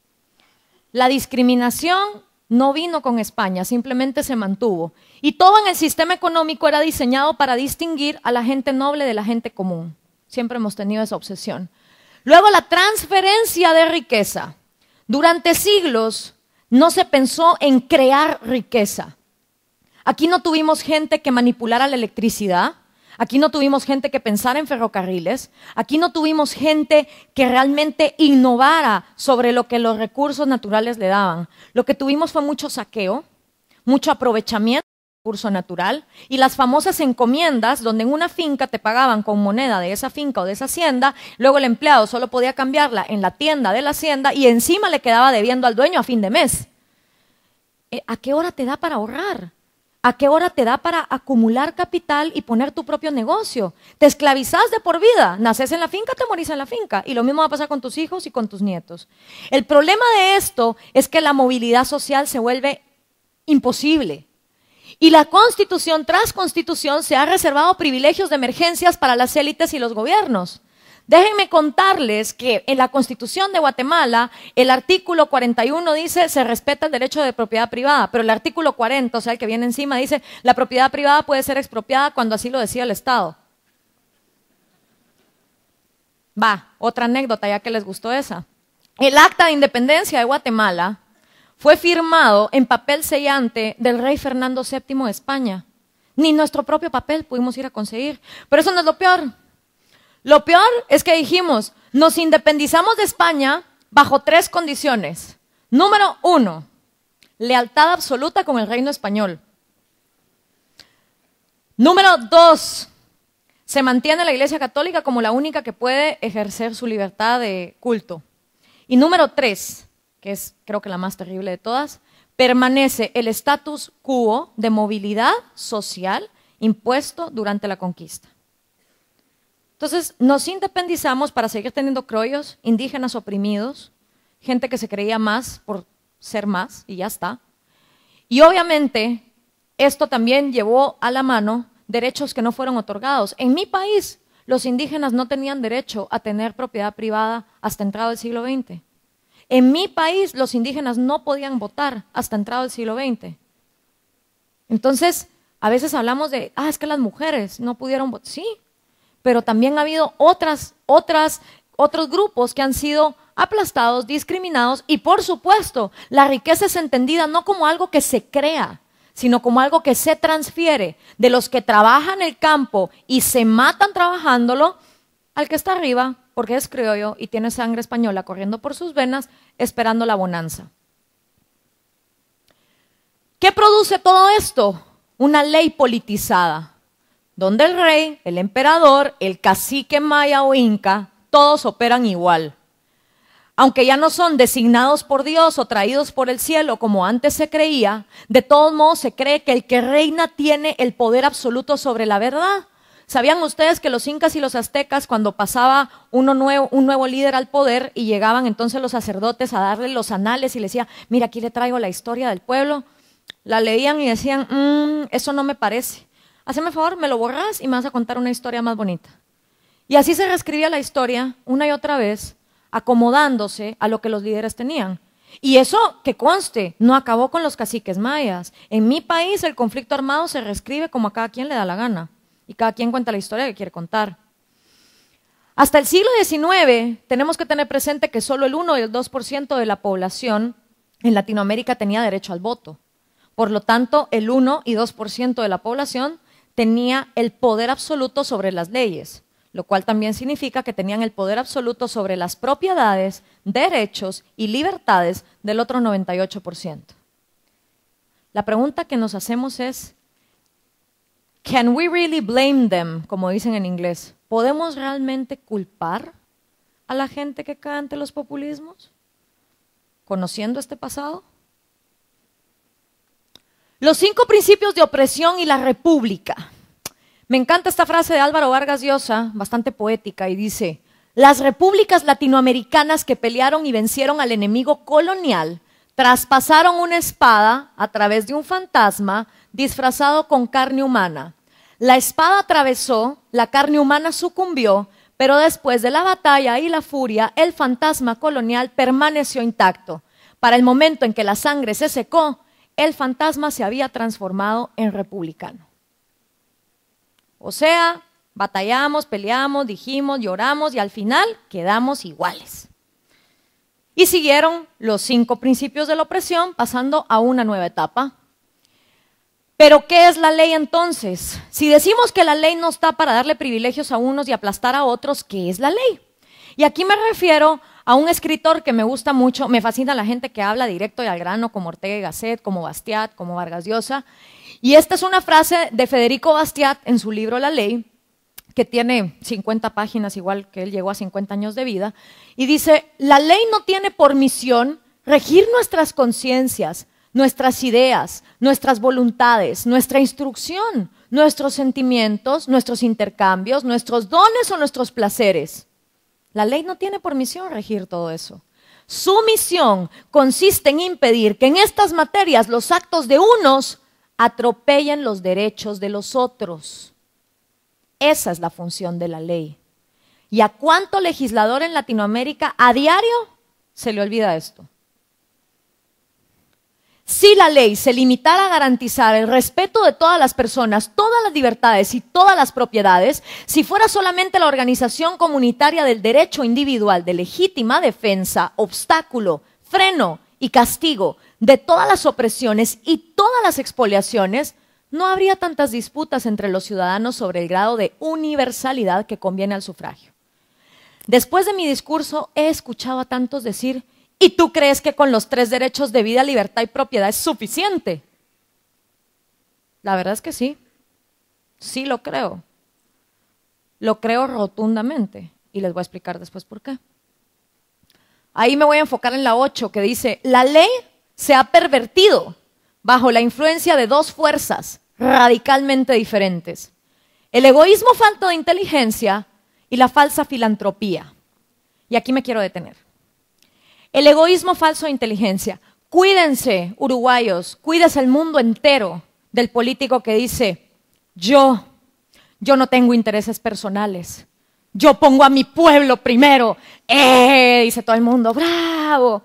La discriminación no vino con España, simplemente se mantuvo. Y todo en el sistema económico era diseñado para distinguir a la gente noble de la gente común. Siempre hemos tenido esa obsesión. Luego la transferencia de riqueza. Durante siglos no se pensó en crear riqueza. Aquí no tuvimos gente que manipulara la electricidad, aquí no tuvimos gente que pensara en ferrocarriles, aquí no tuvimos gente que realmente innovara sobre lo que los recursos naturales le daban. Lo que tuvimos fue mucho saqueo, mucho aprovechamiento del recurso natural y las famosas encomiendas donde en una finca te pagaban con moneda de esa finca o de esa hacienda, luego el empleado solo podía cambiarla en la tienda de la hacienda y encima le quedaba debiendo al dueño a fin de mes. Eh, ¿A qué hora te da para ahorrar? ¿A qué hora te da para acumular capital y poner tu propio negocio? Te esclavizás de por vida. Naces en la finca, te morís en la finca. Y lo mismo va a pasar con tus hijos y con tus nietos. El problema de esto es que la movilidad social se vuelve imposible. Y la constitución tras constitución se ha reservado privilegios de emergencias para las élites y los gobiernos. Déjenme contarles que en la Constitución de Guatemala, el artículo 41 dice se respeta el derecho de propiedad privada, pero el artículo 40, o sea, el que viene encima, dice la propiedad privada puede ser expropiada cuando así lo decía el Estado. Va, otra anécdota, ya que les gustó esa. El acta de independencia de Guatemala fue firmado en papel sellante del rey Fernando VII de España. Ni nuestro propio papel pudimos ir a conseguir. Pero eso no es lo peor. Lo peor es que dijimos, nos independizamos de España bajo tres condiciones. Número uno, lealtad absoluta con el reino español. Número dos, se mantiene la Iglesia Católica como la única que puede ejercer su libertad de culto. Y número tres, que es creo que la más terrible de todas, permanece el status quo de movilidad social impuesto durante la conquista. Entonces nos independizamos para seguir teniendo croyos, indígenas oprimidos, gente que se creía más por ser más y ya está. Y obviamente esto también llevó a la mano derechos que no fueron otorgados. En mi país los indígenas no tenían derecho a tener propiedad privada hasta entrado el siglo XX. En mi país los indígenas no podían votar hasta entrado el siglo XX. Entonces, a veces hablamos de, ah, es que las mujeres no pudieron votar. Sí, pero también ha habido otras, otros grupos que han sido aplastados, discriminados y por supuesto la riqueza es entendida no como algo que se crea, sino como algo que se transfiere de los que trabajan el campo y se matan trabajándolo al que está arriba, porque es criollo y tiene sangre española corriendo por sus venas, esperando la bonanza. ¿Qué produce todo esto? Una ley politizada donde el rey, el emperador, el cacique maya o inca, todos operan igual. Aunque ya no son designados por Dios o traídos por el cielo como antes se creía, de todos modos se cree que el que reina tiene el poder absoluto sobre la verdad. ¿Sabían ustedes que los incas y los aztecas, cuando pasaba uno nuevo, un nuevo líder al poder y llegaban entonces los sacerdotes a darle los anales y le decía, mira, aquí le traigo la historia del pueblo, la leían y decían, mm, eso no me parece hazme favor, me lo borras y me vas a contar una historia más bonita. Y así se reescribía la historia una y otra vez, acomodándose a lo que los líderes tenían. Y eso, que conste, no acabó con los caciques mayas. En mi país el conflicto armado se reescribe como a cada quien le da la gana. Y cada quien cuenta la historia que quiere contar. Hasta el siglo XIX tenemos que tener presente que solo el 1 y el 2% de la población en Latinoamérica tenía derecho al voto. Por lo tanto, el 1 y 2% de la población tenía el poder absoluto sobre las leyes, lo cual también significa que tenían el poder absoluto sobre las propiedades, derechos y libertades del otro 98%. La pregunta que nos hacemos es, ¿can we really blame them? Como dicen en inglés, ¿podemos realmente culpar a la gente que cae ante los populismos? Conociendo este pasado. Los cinco principios de opresión y la república. Me encanta esta frase de Álvaro Vargas Llosa, bastante poética, y dice, las repúblicas latinoamericanas que pelearon y vencieron al enemigo colonial traspasaron una espada a través de un fantasma disfrazado con carne humana. La espada atravesó, la carne humana sucumbió, pero después de la batalla y la furia, el fantasma colonial permaneció intacto. Para el momento en que la sangre se secó, el fantasma se había transformado en republicano. O sea, batallamos, peleamos, dijimos, lloramos y al final quedamos iguales. Y siguieron los cinco principios de la opresión pasando a una nueva etapa. Pero ¿qué es la ley entonces? Si decimos que la ley no está para darle privilegios a unos y aplastar a otros, ¿qué es la ley? Y aquí me refiero a un escritor que me gusta mucho, me fascina la gente que habla directo y al grano, como Ortega y Gasset, como Bastiat, como Vargas Llosa. Y esta es una frase de Federico Bastiat en su libro La Ley, que tiene 50 páginas, igual que él llegó a 50 años de vida, y dice, la ley no tiene por misión regir nuestras conciencias, nuestras ideas, nuestras voluntades, nuestra instrucción, nuestros sentimientos, nuestros intercambios, nuestros dones o nuestros placeres. La ley no tiene por misión regir todo eso. Su misión consiste en impedir que en estas materias los actos de unos atropellen los derechos de los otros. Esa es la función de la ley. ¿Y a cuánto legislador en Latinoamérica a diario se le olvida esto? Si la ley se limitara a garantizar el respeto de todas las personas, todas las libertades y todas las propiedades, si fuera solamente la organización comunitaria del derecho individual de legítima defensa, obstáculo, freno y castigo de todas las opresiones y todas las expoliaciones, no habría tantas disputas entre los ciudadanos sobre el grado de universalidad que conviene al sufragio. Después de mi discurso he escuchado a tantos decir, y tú crees que con los tres derechos de vida, libertad y propiedad es suficiente. La verdad es que sí. Sí lo creo. Lo creo rotundamente. Y les voy a explicar después por qué. Ahí me voy a enfocar en la 8 que dice, la ley se ha pervertido bajo la influencia de dos fuerzas radicalmente diferentes. El egoísmo falto de inteligencia y la falsa filantropía. Y aquí me quiero detener. El egoísmo falso de inteligencia. Cuídense, uruguayos, cuídense el mundo entero del político que dice, yo, yo no tengo intereses personales, yo pongo a mi pueblo primero, ¡eh! dice todo el mundo, bravo,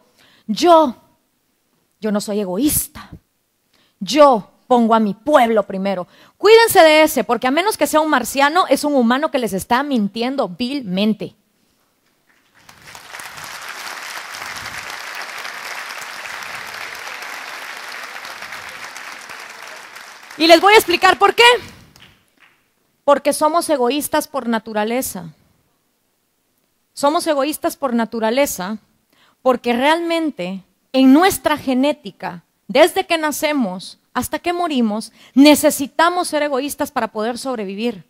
yo, yo no soy egoísta, yo pongo a mi pueblo primero. Cuídense de ese, porque a menos que sea un marciano, es un humano que les está mintiendo vilmente. Y les voy a explicar por qué. Porque somos egoístas por naturaleza. Somos egoístas por naturaleza porque realmente en nuestra genética, desde que nacemos hasta que morimos, necesitamos ser egoístas para poder sobrevivir.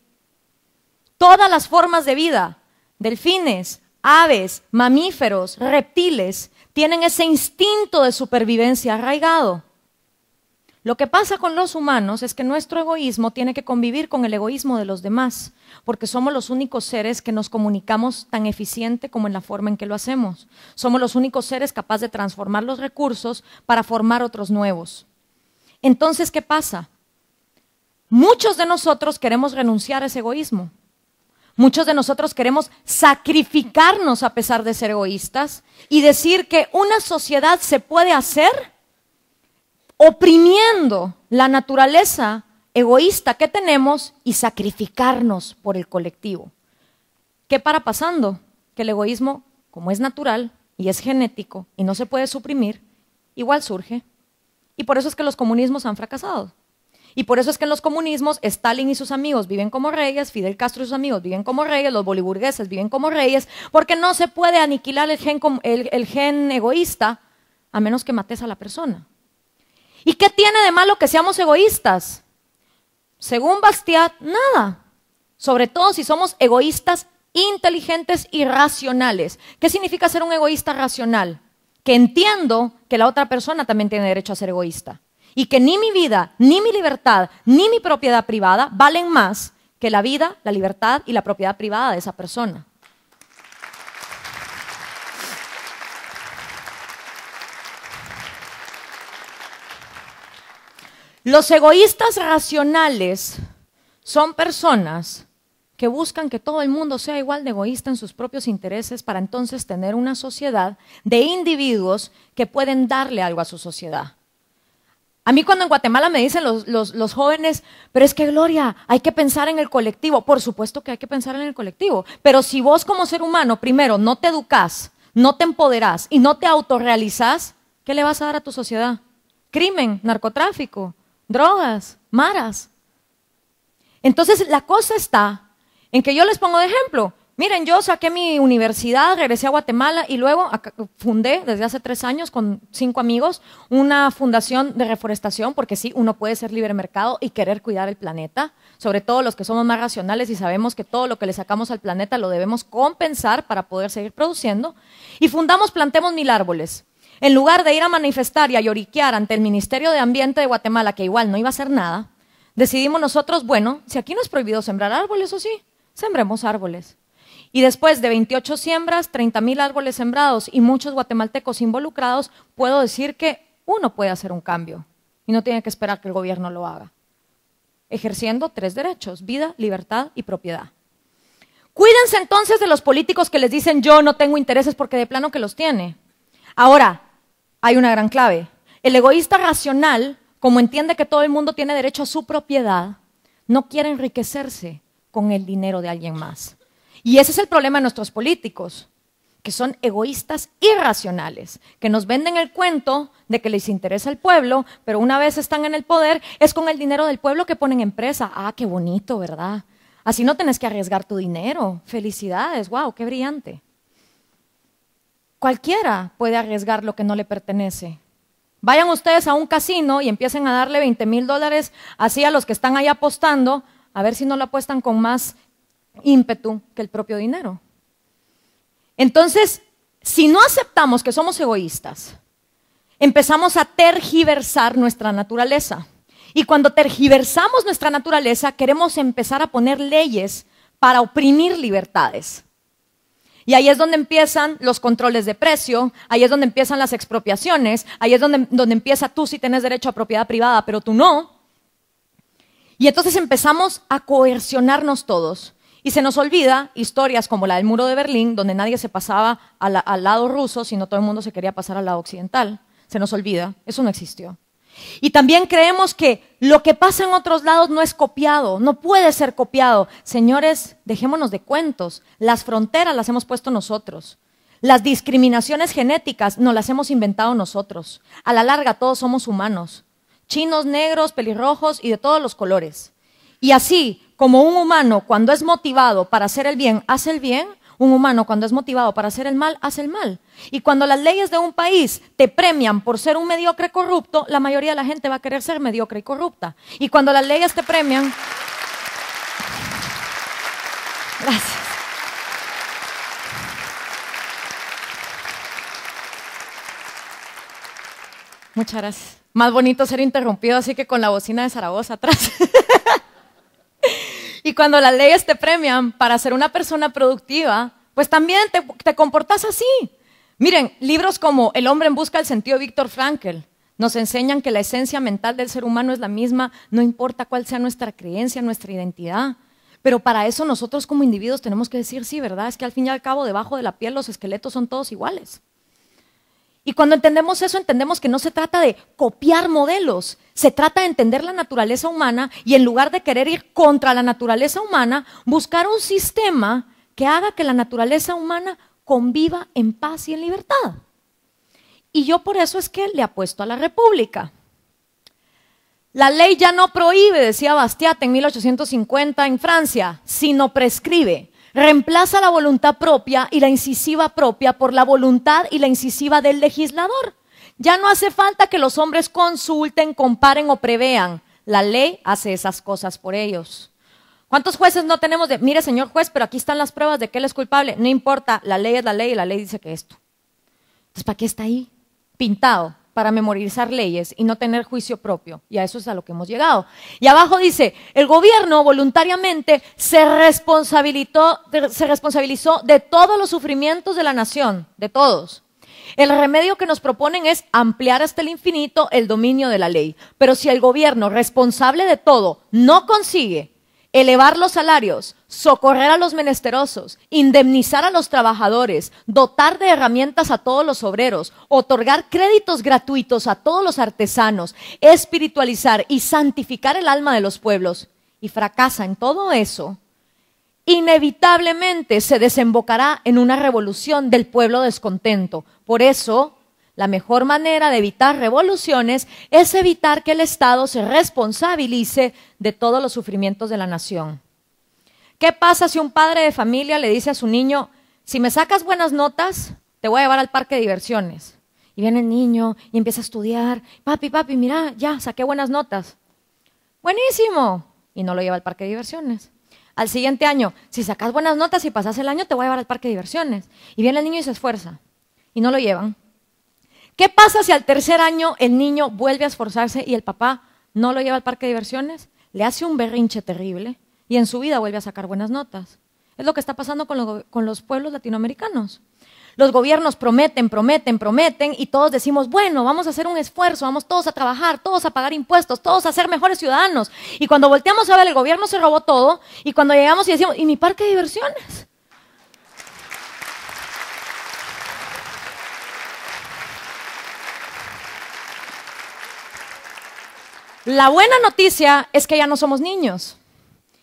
Todas las formas de vida, delfines, aves, mamíferos, reptiles, tienen ese instinto de supervivencia arraigado. Lo que pasa con los humanos es que nuestro egoísmo tiene que convivir con el egoísmo de los demás, porque somos los únicos seres que nos comunicamos tan eficiente como en la forma en que lo hacemos. Somos los únicos seres capaces de transformar los recursos para formar otros nuevos. Entonces, ¿qué pasa? Muchos de nosotros queremos renunciar a ese egoísmo. Muchos de nosotros queremos sacrificarnos a pesar de ser egoístas y decir que una sociedad se puede hacer oprimiendo la naturaleza egoísta que tenemos y sacrificarnos por el colectivo. ¿Qué para pasando? Que el egoísmo, como es natural y es genético y no se puede suprimir, igual surge. Y por eso es que los comunismos han fracasado. Y por eso es que en los comunismos Stalin y sus amigos viven como reyes, Fidel Castro y sus amigos viven como reyes, los boliburgueses viven como reyes, porque no se puede aniquilar el gen, el gen egoísta a menos que mates a la persona. ¿Y qué tiene de malo que seamos egoístas? Según Bastiat, nada. Sobre todo si somos egoístas inteligentes y racionales. ¿Qué significa ser un egoísta racional? Que entiendo que la otra persona también tiene derecho a ser egoísta. Y que ni mi vida, ni mi libertad, ni mi propiedad privada valen más que la vida, la libertad y la propiedad privada de esa persona. Los egoístas racionales son personas que buscan que todo el mundo sea igual de egoísta en sus propios intereses para entonces tener una sociedad de individuos que pueden darle algo a su sociedad. A mí cuando en Guatemala me dicen los, jóvenes, pero es que Gloria, hay que pensar en el colectivo. Por supuesto que hay que pensar en el colectivo, pero si vos como ser humano primero no te educás, no te empoderás y no te autorrealizás, ¿qué le vas a dar a tu sociedad? Crimen, narcotráfico, drogas, maras. Entonces la cosa está en que yo les pongo de ejemplo. Miren, yo saqué mi universidad, regresé a Guatemala y luego fundé desde hace tres años con cinco amigos una fundación de reforestación, porque sí, uno puede ser libre mercado y querer cuidar el planeta, sobre todo los que somos más racionales y sabemos que todo lo que le sacamos al planeta lo debemos compensar para poder seguir produciendo. Y fundamos Plantemos Mil Árboles, en lugar de ir a manifestar y a lloriquear ante el Ministerio de Ambiente de Guatemala, que igual no iba a hacer nada, decidimos nosotros, bueno, si aquí no es prohibido sembrar árboles, o sí, sembremos árboles. Y después de 28 siembras, 30 mil árboles sembrados y muchos guatemaltecos involucrados, puedo decir que uno puede hacer un cambio y no tiene que esperar que el gobierno lo haga. Ejerciendo tres derechos, vida, libertad y propiedad. Cuídense entonces de los políticos que les dicen yo no tengo intereses porque de plano que los tiene. Ahora, hay una gran clave. El egoísta racional, como entiende que todo el mundo tiene derecho a su propiedad, no quiere enriquecerse con el dinero de alguien más. Y ese es el problema de nuestros políticos, que son egoístas irracionales, que nos venden el cuento de que les interesa el pueblo, pero una vez están en el poder, es con el dinero del pueblo que ponen empresa. Ah, qué bonito, ¿verdad? Así no tienes que arriesgar tu dinero. Felicidades, wow, qué brillante. Cualquiera puede arriesgar lo que no le pertenece. Vayan ustedes a un casino y empiecen a darle 20 mil dólares así a los que están ahí apostando, a ver si no lo apuestan con más ímpetu que el propio dinero. Entonces, si no aceptamos que somos egoístas, empezamos a tergiversar nuestra naturaleza. Y cuando tergiversamos nuestra naturaleza, queremos empezar a poner leyes para oprimir libertades. Y ahí es donde empiezan los controles de precio, ahí es donde empiezan las expropiaciones, ahí es donde, empieza tú si tienes derecho a propiedad privada, pero tú no. Y entonces empezamos a coercionarnos todos. Y se nos olvida historias como la del muro de Berlín, donde nadie se pasaba al lado ruso, sino todo el mundo se quería pasar al lado occidental. Se nos olvida, eso no existió. Y también creemos que lo que pasa en otros lados no es copiado, no puede ser copiado. Señores, dejémonos de cuentos. Las fronteras las hemos puesto nosotros. Las discriminaciones genéticas no las hemos inventado nosotros. A la larga todos somos humanos. Chinos, negros, pelirrojos y de todos los colores. Y así como un humano cuando es motivado para hacer el bien, hace el bien, un humano cuando es motivado para hacer el mal, hace el mal. Y cuando las leyes de un país te premian por ser un mediocre corrupto, la mayoría de la gente va a querer ser mediocre y corrupta. Y cuando las leyes te premian... Gracias. Muchas gracias. Más bonito ser interrumpido así que con la bocina de Zaragoza atrás. Y cuando las leyes te premian para ser una persona productiva, pues también te, comportas así. Miren, libros como El hombre en busca del sentido de Víctor Frankl nos enseñan que la esencia mental del ser humano es la misma, no importa cuál sea nuestra creencia, nuestra identidad. Pero para eso nosotros como individuos tenemos que decir, sí, ¿verdad? Es que al fin y al cabo debajo de la piel los esqueletos son todos iguales. Y cuando entendemos eso, entendemos que no se trata de copiar modelos, se trata de entender la naturaleza humana y en lugar de querer ir contra la naturaleza humana, buscar un sistema que haga que la naturaleza humana conviva en paz y en libertad. Y yo por eso es que le apuesto a la República. La ley ya no prohíbe, decía Bastiat en 1850 en Francia, sino prescribe. Reemplaza la voluntad propia y la incisiva propia por la voluntad y la incisiva del legislador. Ya no hace falta que los hombres consulten, comparen o prevean. La ley hace esas cosas por ellos. ¿Cuántos jueces no tenemos de, mire señor juez, pero aquí están las pruebas de que él es culpable? No importa, la ley es la ley y la ley dice que esto. Entonces, ¿para qué está ahí? Pintado para memorizar leyes y no tener juicio propio. Y a eso es a lo que hemos llegado. Y abajo dice, el gobierno voluntariamente se, responsabilizó, de todos los sufrimientos de la nación, de todos. El remedio que nos proponen es ampliar hasta el infinito el dominio de la ley. Pero si el gobierno responsable de todo no consigue elevar los salarios, socorrer a los menesterosos, indemnizar a los trabajadores, dotar de herramientas a todos los obreros, otorgar créditos gratuitos a todos los artesanos, espiritualizar y santificar el alma de los pueblos, y fracasa en todo eso, inevitablemente se desembocará en una revolución del pueblo descontento. Por eso, la mejor manera de evitar revoluciones es evitar que el Estado se responsabilice de todos los sufrimientos de la nación. ¿Qué pasa si un padre de familia le dice a su niño, si me sacas buenas notas, te voy a llevar al parque de diversiones? Y viene el niño y empieza a estudiar, papi, papi, mira, ya, saqué buenas notas. Buenísimo. Y no lo lleva al parque de diversiones. Al siguiente año, si sacas buenas notas y pasas el año, te voy a llevar al parque de diversiones. Y viene el niño y se esfuerza. Y no lo llevan. ¿Qué pasa si al tercer año el niño vuelve a esforzarse y el papá no lo lleva al parque de diversiones? Le hace un berrinche terrible y en su vida vuelve a sacar buenas notas. Es lo que está pasando con, con los pueblos latinoamericanos. Los gobiernos prometen, prometen, prometen y todos decimos, bueno, vamos a hacer un esfuerzo, vamos todos a trabajar, todos a pagar impuestos, todos a ser mejores ciudadanos. Y cuando volteamos a ver, el gobierno se robó todo y cuando llegamos y decimos, ¿y mi parque de diversiones? La buena noticia es que ya no somos niños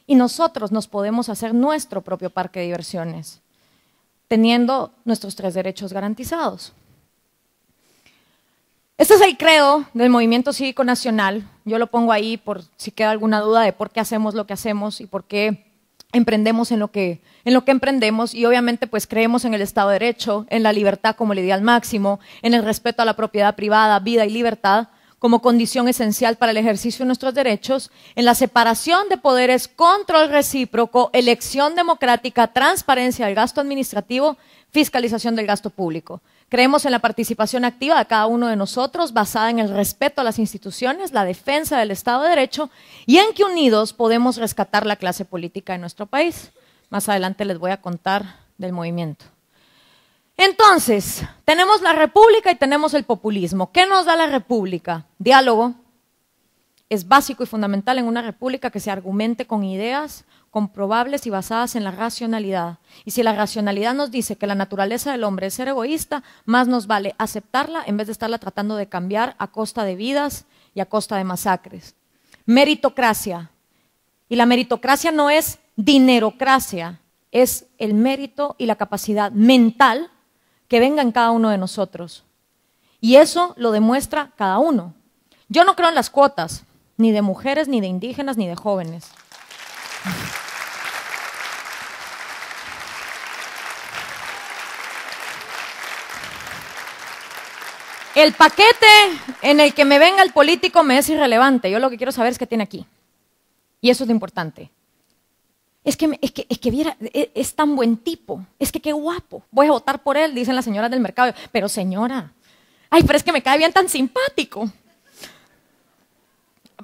y nosotros nos podemos hacer nuestro propio parque de diversiones, teniendo nuestros tres derechos garantizados. Este es el credo del Movimiento Cívico Nacional. Yo lo pongo ahí por si queda alguna duda de por qué hacemos lo que hacemos y por qué emprendemos en lo que, en lo que emprendemos y obviamente pues creemos en el Estado de Derecho, en la libertad como el ideal máximo, en el respeto a la propiedad privada, vida y libertad, como condición esencial para el ejercicio de nuestros derechos, en la separación de poderes, control recíproco, elección democrática, transparencia del gasto administrativo, fiscalización del gasto público. Creemos en la participación activa de cada uno de nosotros basada en el respeto a las instituciones, la defensa del Estado de Derecho y en que unidos podemos rescatar la clase política de nuestro país. Más adelante les voy a contar del movimiento. Entonces, tenemos la república y tenemos el populismo. ¿Qué nos da la república? Diálogo. Es básico y fundamental en una república que se argumente con ideas comprobables y basadas en la racionalidad. Y si la racionalidad nos dice que la naturaleza del hombre es ser egoísta, más nos vale aceptarla en vez de estarla tratando de cambiar a costa de vidas y a costa de masacres. Meritocracia. Y la meritocracia no es dinerocracia, es el mérito y la capacidad mental que venga en cada uno de nosotros. Y eso lo demuestra cada uno. Yo no creo en las cuotas, ni de mujeres, ni de indígenas, ni de jóvenes. El paquete en el que me venga el político me es irrelevante. Yo lo que quiero saber es qué tiene aquí. Y eso es lo importante es que, es que, es que viera, e, es, tan buen tipo, es que qué guapo, voy a votar por él, dicen las señoras del mercado. Pero señora, ay, pero es que me cae bien tan simpático.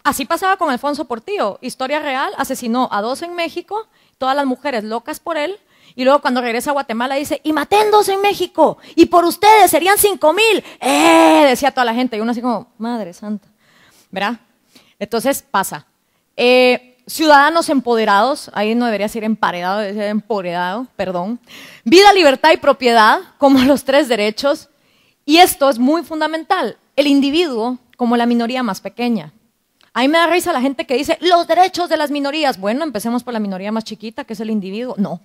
Así pasaba con Alfonso Portillo, historia real, asesinó a dos en México, todas las mujeres locas por él, y luego cuando regresa a Guatemala dice, y maté dos en México, y por ustedes serían cinco mil. ¡Eh! Decía toda la gente, y uno así como, madre santa. ¿Verdad? Entonces pasa. Eh, ciudadanos empoderados, ahí no debería ser emparedado, debería ser empoderado, perdón. Vida, libertad y propiedad como los tres derechos. Y esto es muy fundamental. El individuo como la minoría más pequeña. Ahí me da risa la gente que dice los derechos de las minorías. Bueno, empecemos por la minoría más chiquita, que es el individuo. No.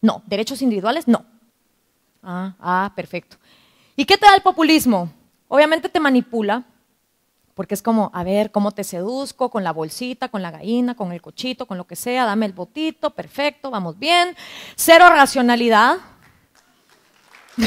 No. Derechos individuales, no. Ah, ah, perfecto. ¿Y qué te da el populismo? Obviamente te manipula porque es como, a ver, ¿cómo te seduzco? Con la bolsita, con la gallina, con el cochito, con lo que sea, dame el botito, perfecto, vamos bien. Cero racionalidad.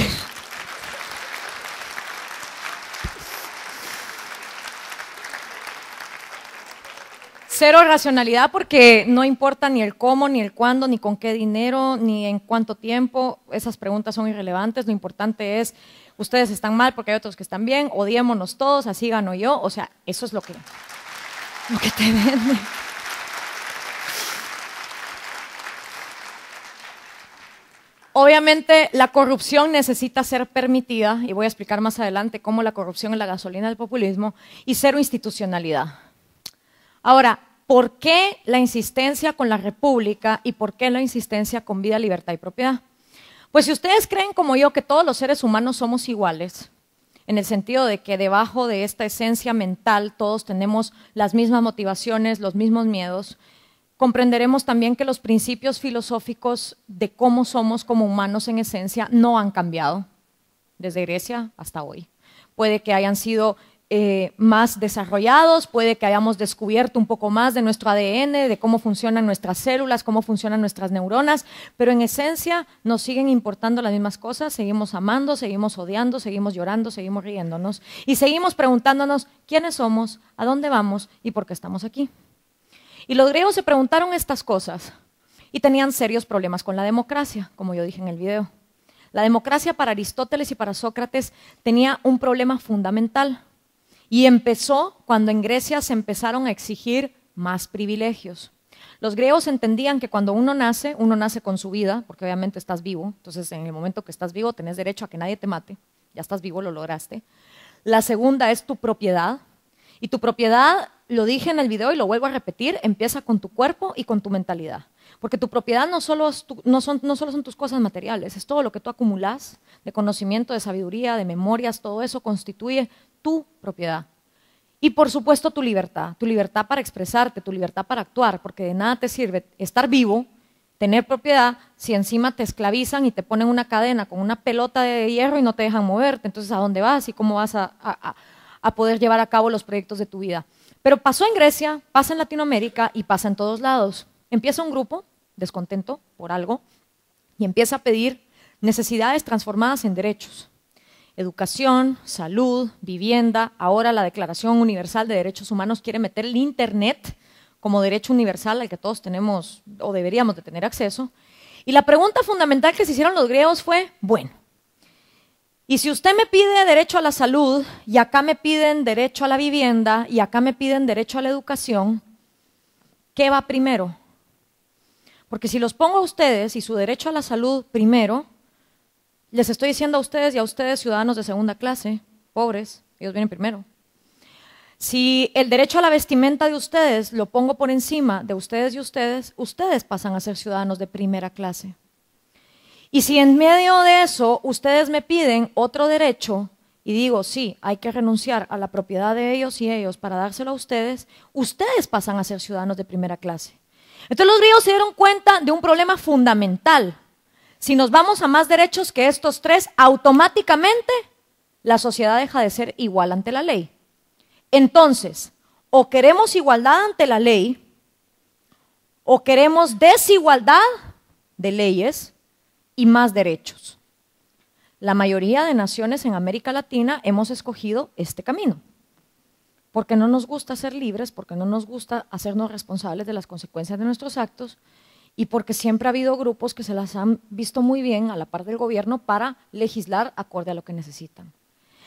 Cero racionalidad porque no importa ni el cómo, ni el cuándo, ni con qué dinero, ni en cuánto tiempo. Esas preguntas son irrelevantes. Lo importante es ustedes están mal porque hay otros que están bien, odiémonos todos, así gano yo. O sea, eso es lo que, te vende. Obviamente la corrupción necesita ser permitida, y voy a explicar más adelante cómo la corrupción es la gasolina del populismo, y cero institucionalidad. Ahora, ¿por qué la insistencia con la República y por qué la insistencia con vida, libertad y propiedad? Pues si ustedes creen como yo que todos los seres humanos somos iguales, en el sentido de que debajo de esta esencia mental todos tenemos las mismas motivaciones, los mismos miedos, comprenderemos también que los principios filosóficos de cómo somos como humanos en esencia no han cambiado desde Grecia hasta hoy. Puede que hayan sido eh, más desarrollados, puede que hayamos descubierto un poco más de nuestro ADN, de cómo funcionan nuestras células, cómo funcionan nuestras neuronas, pero en esencia nos siguen importando las mismas cosas, seguimos amando, seguimos odiando, seguimos llorando, seguimos riéndonos y seguimos preguntándonos quiénes somos, a dónde vamos y por qué estamos aquí. Y los griegos se preguntaron estas cosas y tenían serios problemas con la democracia, como yo dije en el video. La democracia para Aristóteles y para Sócrates tenía un problema fundamental y empezó cuando en Grecia se empezaron a exigir más privilegios. Los griegos entendían que cuando uno nace, uno nace con su vida, porque obviamente estás vivo, entonces en el momento que estás vivo tenés derecho a que nadie te mate, ya estás vivo, lo lograste. La segunda es tu propiedad, y tu propiedad, lo dije en el video y lo vuelvo a repetir, empieza con tu cuerpo y con tu mentalidad. Porque tu propiedad no solo, son, no solo son tus cosas materiales, es todo lo que tú acumulas de conocimiento, de sabiduría, de memorias, todo eso constituye tu propiedad. Y por supuesto tu libertad, tu libertad para expresarte, tu libertad para actuar, porque de nada te sirve estar vivo, tener propiedad, si encima te esclavizan y te ponen una cadena con una pelota de hierro y no te dejan moverte. Entonces, ¿a dónde vas y cómo vas a, poder llevar a cabo los proyectos de tu vida? Pero pasó en Grecia, pasa en Latinoamérica y pasa en todos lados. Empieza un grupo descontento por algo y empieza a pedir necesidades transformadas en derechos educación, salud, vivienda. Ahora la Declaración Universal de Derechos Humanos quiere meter el Internet como derecho universal al que todos tenemos o deberíamos de tener acceso. Y la pregunta fundamental que se hicieron los griegos fue, bueno, y si usted me pide derecho a la salud, y acá me piden derecho a la vivienda, y acá me piden derecho a la educación, ¿qué va primero? Porque si los pongo a ustedes y su derecho a la salud primero, les estoy diciendo a ustedes y a ustedes, ciudadanos de segunda clase, pobres, ellos vienen primero. Si el derecho a la vestimenta de ustedes lo pongo por encima de ustedes y ustedes, ustedes pasan a ser ciudadanos de primera clase. Y si en medio de eso ustedes me piden otro derecho y digo, sí, hay que renunciar a la propiedad de ellos y ellos para dárselo a ustedes, ustedes pasan a ser ciudadanos de primera clase. Entonces los griegos se dieron cuenta de un problema fundamental si nos vamos a más derechos que estos tres, automáticamente la sociedad deja de ser igual ante la ley. Entonces, o queremos igualdad ante la ley, o queremos desigualdad de leyes y más derechos. La mayoría de naciones en América Latina hemos escogido este camino, porque no nos gusta ser libres, porque no nos gusta hacernos responsables de las consecuencias de nuestros actos y porque siempre ha habido grupos que se las han visto muy bien a la par del gobierno para legislar acorde a lo que necesitan.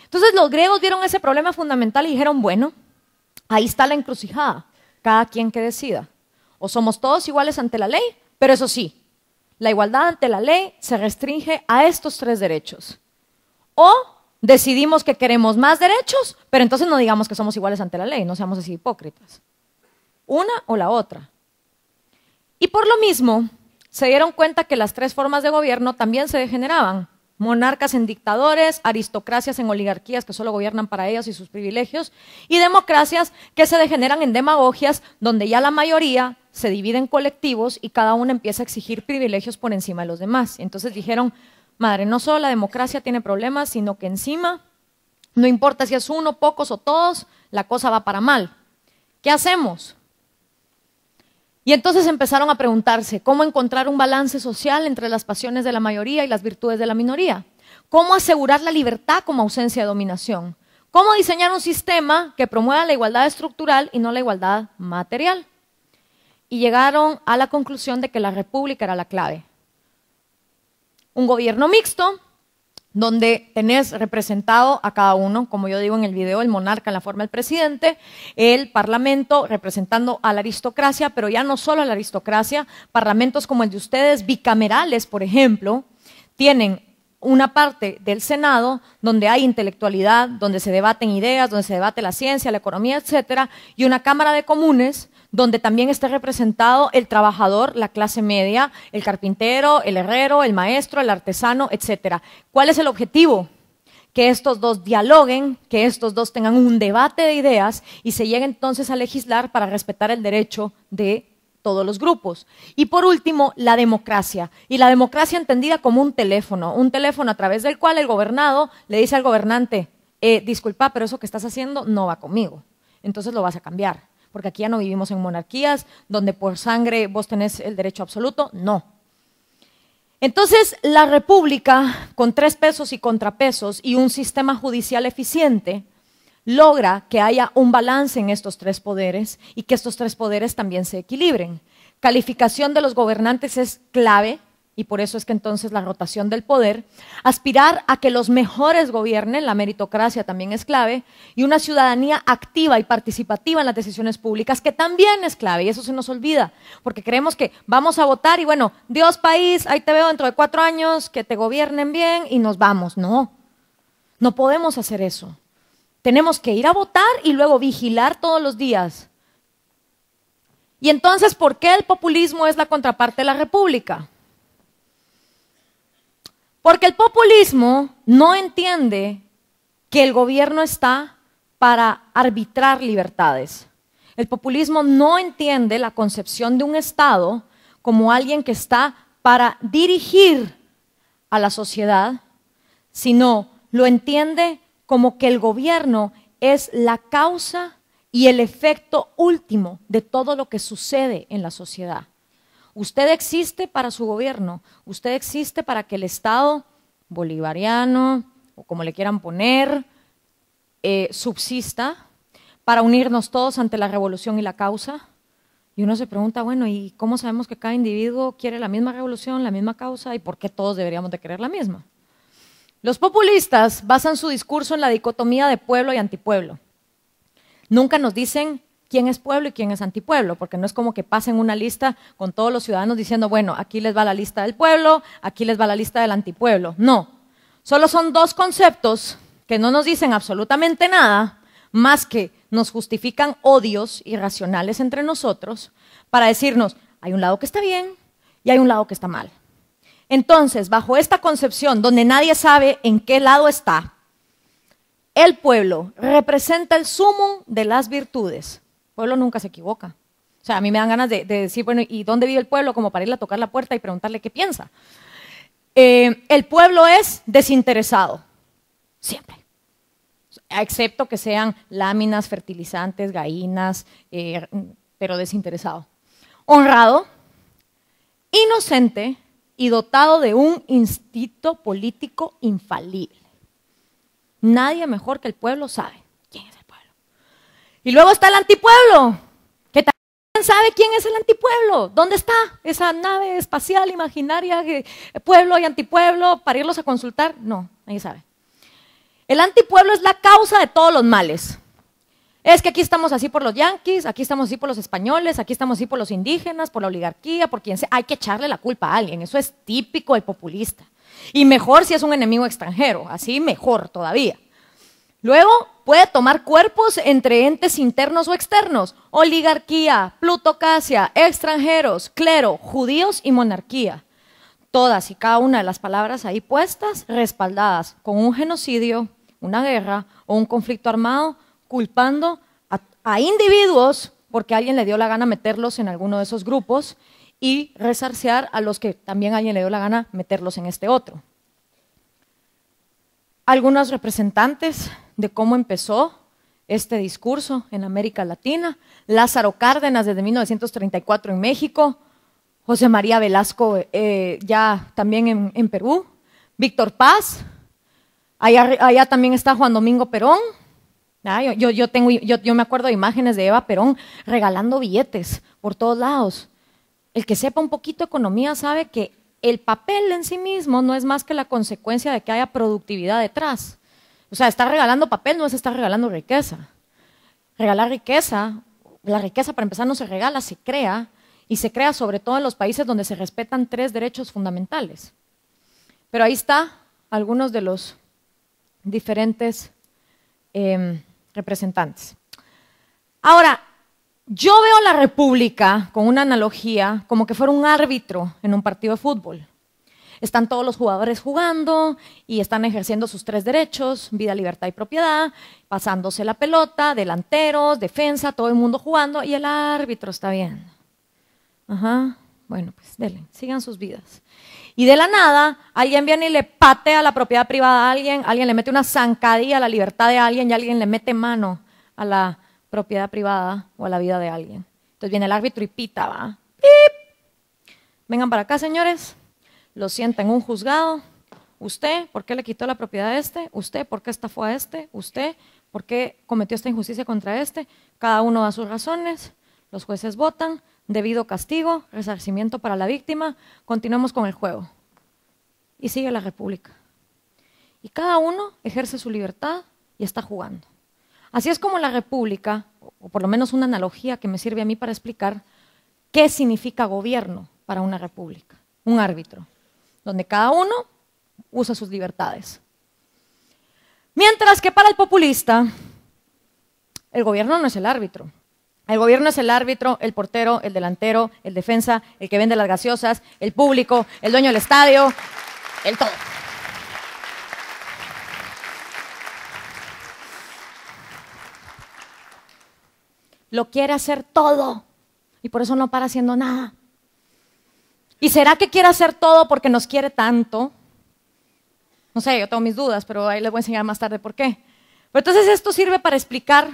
Entonces los griegos vieron ese problema fundamental y dijeron, bueno, ahí está la encrucijada, cada quien que decida. O somos todos iguales ante la ley, pero eso sí, la igualdad ante la ley se restringe a estos tres derechos. O decidimos que queremos más derechos, pero entonces no digamos que somos iguales ante la ley, no seamos así hipócritas. Una o la otra. Y por lo mismo, se dieron cuenta que las tres formas de gobierno también se degeneraban. Monarcas en dictadores, aristocracias en oligarquías que solo gobiernan para ellos y sus privilegios, y democracias que se degeneran en demagogias donde ya la mayoría se divide en colectivos y cada uno empieza a exigir privilegios por encima de los demás. Entonces dijeron, madre, no solo la democracia tiene problemas, sino que encima, no importa si es uno, pocos o todos, la cosa va para mal. ¿Qué hacemos? Y entonces empezaron a preguntarse cómo encontrar un balance social entre las pasiones de la mayoría y las virtudes de la minoría. Cómo asegurar la libertad como ausencia de dominación. Cómo diseñar un sistema que promueva la igualdad estructural y no la igualdad material. Y llegaron a la conclusión de que la república era la clave. Un gobierno mixto donde tenés representado a cada uno, como yo digo en el video, el monarca en la forma del presidente, el parlamento representando a la aristocracia, pero ya no solo a la aristocracia, parlamentos como el de ustedes, bicamerales, por ejemplo, tienen una parte del Senado donde hay intelectualidad, donde se debaten ideas, donde se debate la ciencia, la economía, etcétera, y una Cámara de Comunes donde también esté representado el trabajador, la clase media, el carpintero, el herrero, el maestro, el artesano, etcétera. ¿Cuál es el objetivo? que estos dos dialoguen, que estos dos tengan un debate de ideas y se llegue entonces a legislar para respetar el derecho de todos los grupos. Y por último, la democracia. Y la democracia entendida como un teléfono, un teléfono a través del cual el gobernado le dice al gobernante, eh, disculpa, pero eso que estás haciendo no va conmigo. Entonces lo vas a cambiar porque aquí ya no vivimos en monarquías donde por sangre vos tenés el derecho absoluto, no. Entonces, la república, con tres pesos y contrapesos y un sistema judicial eficiente, logra que haya un balance en estos tres poderes y que estos tres poderes también se equilibren. Calificación de los gobernantes es clave y por eso es que entonces la rotación del poder, aspirar a que los mejores gobiernen, la meritocracia también es clave, y una ciudadanía activa y participativa en las decisiones públicas, que también es clave, y eso se nos olvida, porque creemos que vamos a votar y bueno, Dios país, ahí te veo dentro de cuatro años, que te gobiernen bien y nos vamos. No, no podemos hacer eso. Tenemos que ir a votar y luego vigilar todos los días. Y entonces, ¿por qué el populismo es la contraparte de la república? Porque el populismo no entiende que el gobierno está para arbitrar libertades. El populismo no entiende la concepción de un Estado como alguien que está para dirigir a la sociedad, sino lo entiende como que el gobierno es la causa y el efecto último de todo lo que sucede en la sociedad. Usted existe para su gobierno, usted existe para que el Estado bolivariano, o como le quieran poner, eh, subsista, para unirnos todos ante la revolución y la causa. Y uno se pregunta, bueno, ¿y cómo sabemos que cada individuo quiere la misma revolución, la misma causa y por qué todos deberíamos de querer la misma? Los populistas basan su discurso en la dicotomía de pueblo y antipueblo. Nunca nos dicen quién es pueblo y quién es antipueblo, porque no es como que pasen una lista con todos los ciudadanos diciendo, bueno, aquí les va la lista del pueblo, aquí les va la lista del antipueblo. No, solo son dos conceptos que no nos dicen absolutamente nada, más que nos justifican odios irracionales entre nosotros para decirnos, hay un lado que está bien y hay un lado que está mal. Entonces, bajo esta concepción donde nadie sabe en qué lado está, el pueblo representa el sumo de las virtudes, pueblo nunca se equivoca. O sea, a mí me dan ganas de, decir, bueno, ¿y dónde vive el pueblo? Como para irle a tocar la puerta y preguntarle qué piensa. Eh, el pueblo es desinteresado, siempre. Excepto que sean láminas, fertilizantes, gallinas, eh, pero desinteresado. Honrado, inocente y dotado de un instinto político infalible. Nadie mejor que el pueblo sabe y luego está el antipueblo, que también sabe quién es el antipueblo, dónde está esa nave espacial imaginaria, pueblo y antipueblo, para irlos a consultar. No, nadie sabe. El antipueblo es la causa de todos los males. Es que aquí estamos así por los yanquis, aquí estamos así por los españoles, aquí estamos así por los indígenas, por la oligarquía, por quien sea. Hay que echarle la culpa a alguien. Eso es típico del populista. Y mejor si es un enemigo extranjero, así mejor todavía. Luego puede tomar cuerpos entre entes internos o externos, oligarquía, plutocracia, extranjeros, clero, judíos y monarquía. Todas y cada una de las palabras ahí puestas, respaldadas con un genocidio, una guerra o un conflicto armado, culpando a, individuos porque alguien le dio la gana meterlos en alguno de esos grupos y resarciar a los que también alguien le dio la gana meterlos en este otro. Algunos representantes de cómo empezó este discurso en América Latina, Lázaro Cárdenas desde 1934 en México, José María Velasco eh, ya también en, Perú, Víctor Paz, allá, también está Juan Domingo Perón. Ah, yo, tengo, yo me acuerdo de imágenes de Eva Perón regalando billetes por todos lados. El que sepa un poquito de economía sabe que el papel en sí mismo no es más que la consecuencia de que haya productividad detrás. O sea, estar regalando papel no es estar regalando riqueza. Regalar riqueza, la riqueza para empezar no se regala, se crea, y se crea sobre todo en los países donde se respetan tres derechos fundamentales. Pero ahí está algunos de los diferentes em, representantes. Ahora, yo veo la República, con una analogía, como que fuera un árbitro en un partido de fútbol están todos los jugadores jugando y están ejerciendo sus tres derechos, vida, libertad y propiedad, pasándose la pelota, delanteros, defensa, todo el mundo jugando y el árbitro está bien. Ajá, bueno, pues denle, sigan sus vidas. Y de la nada, alguien viene y le patea la propiedad privada a alguien, alguien le mete una zancadilla a la libertad de alguien y alguien le mete mano a la propiedad privada o a la vida de alguien. Entonces viene el árbitro y pita, va. ¡Pip! Vengan para acá, señores lo sienta en un juzgado. Usted, ¿por qué le quitó la propiedad a este? Usted, ¿por qué estafó a este? Usted, ¿por qué cometió esta injusticia contra este? Cada uno da sus razones, los jueces votan, debido castigo, resarcimiento para la víctima, continuamos con el juego. Y sigue la República. Y cada uno ejerce su libertad y está jugando. Así es como la República, o por lo menos una analogía que me sirve a mí para explicar qué significa gobierno para una República, un árbitro donde cada uno usa sus libertades. Mientras que para el populista, el gobierno no es el árbitro. El gobierno es el árbitro, el portero, el delantero, el defensa, el que vende las gaseosas, el público, el dueño del estadio, el todo. Lo quiere hacer todo y por eso no para haciendo nada. ¿Y será que quiere hacer todo porque nos quiere tanto? No sé, yo tengo mis dudas, pero ahí les voy a enseñar más tarde por qué. Pero entonces esto sirve para explicar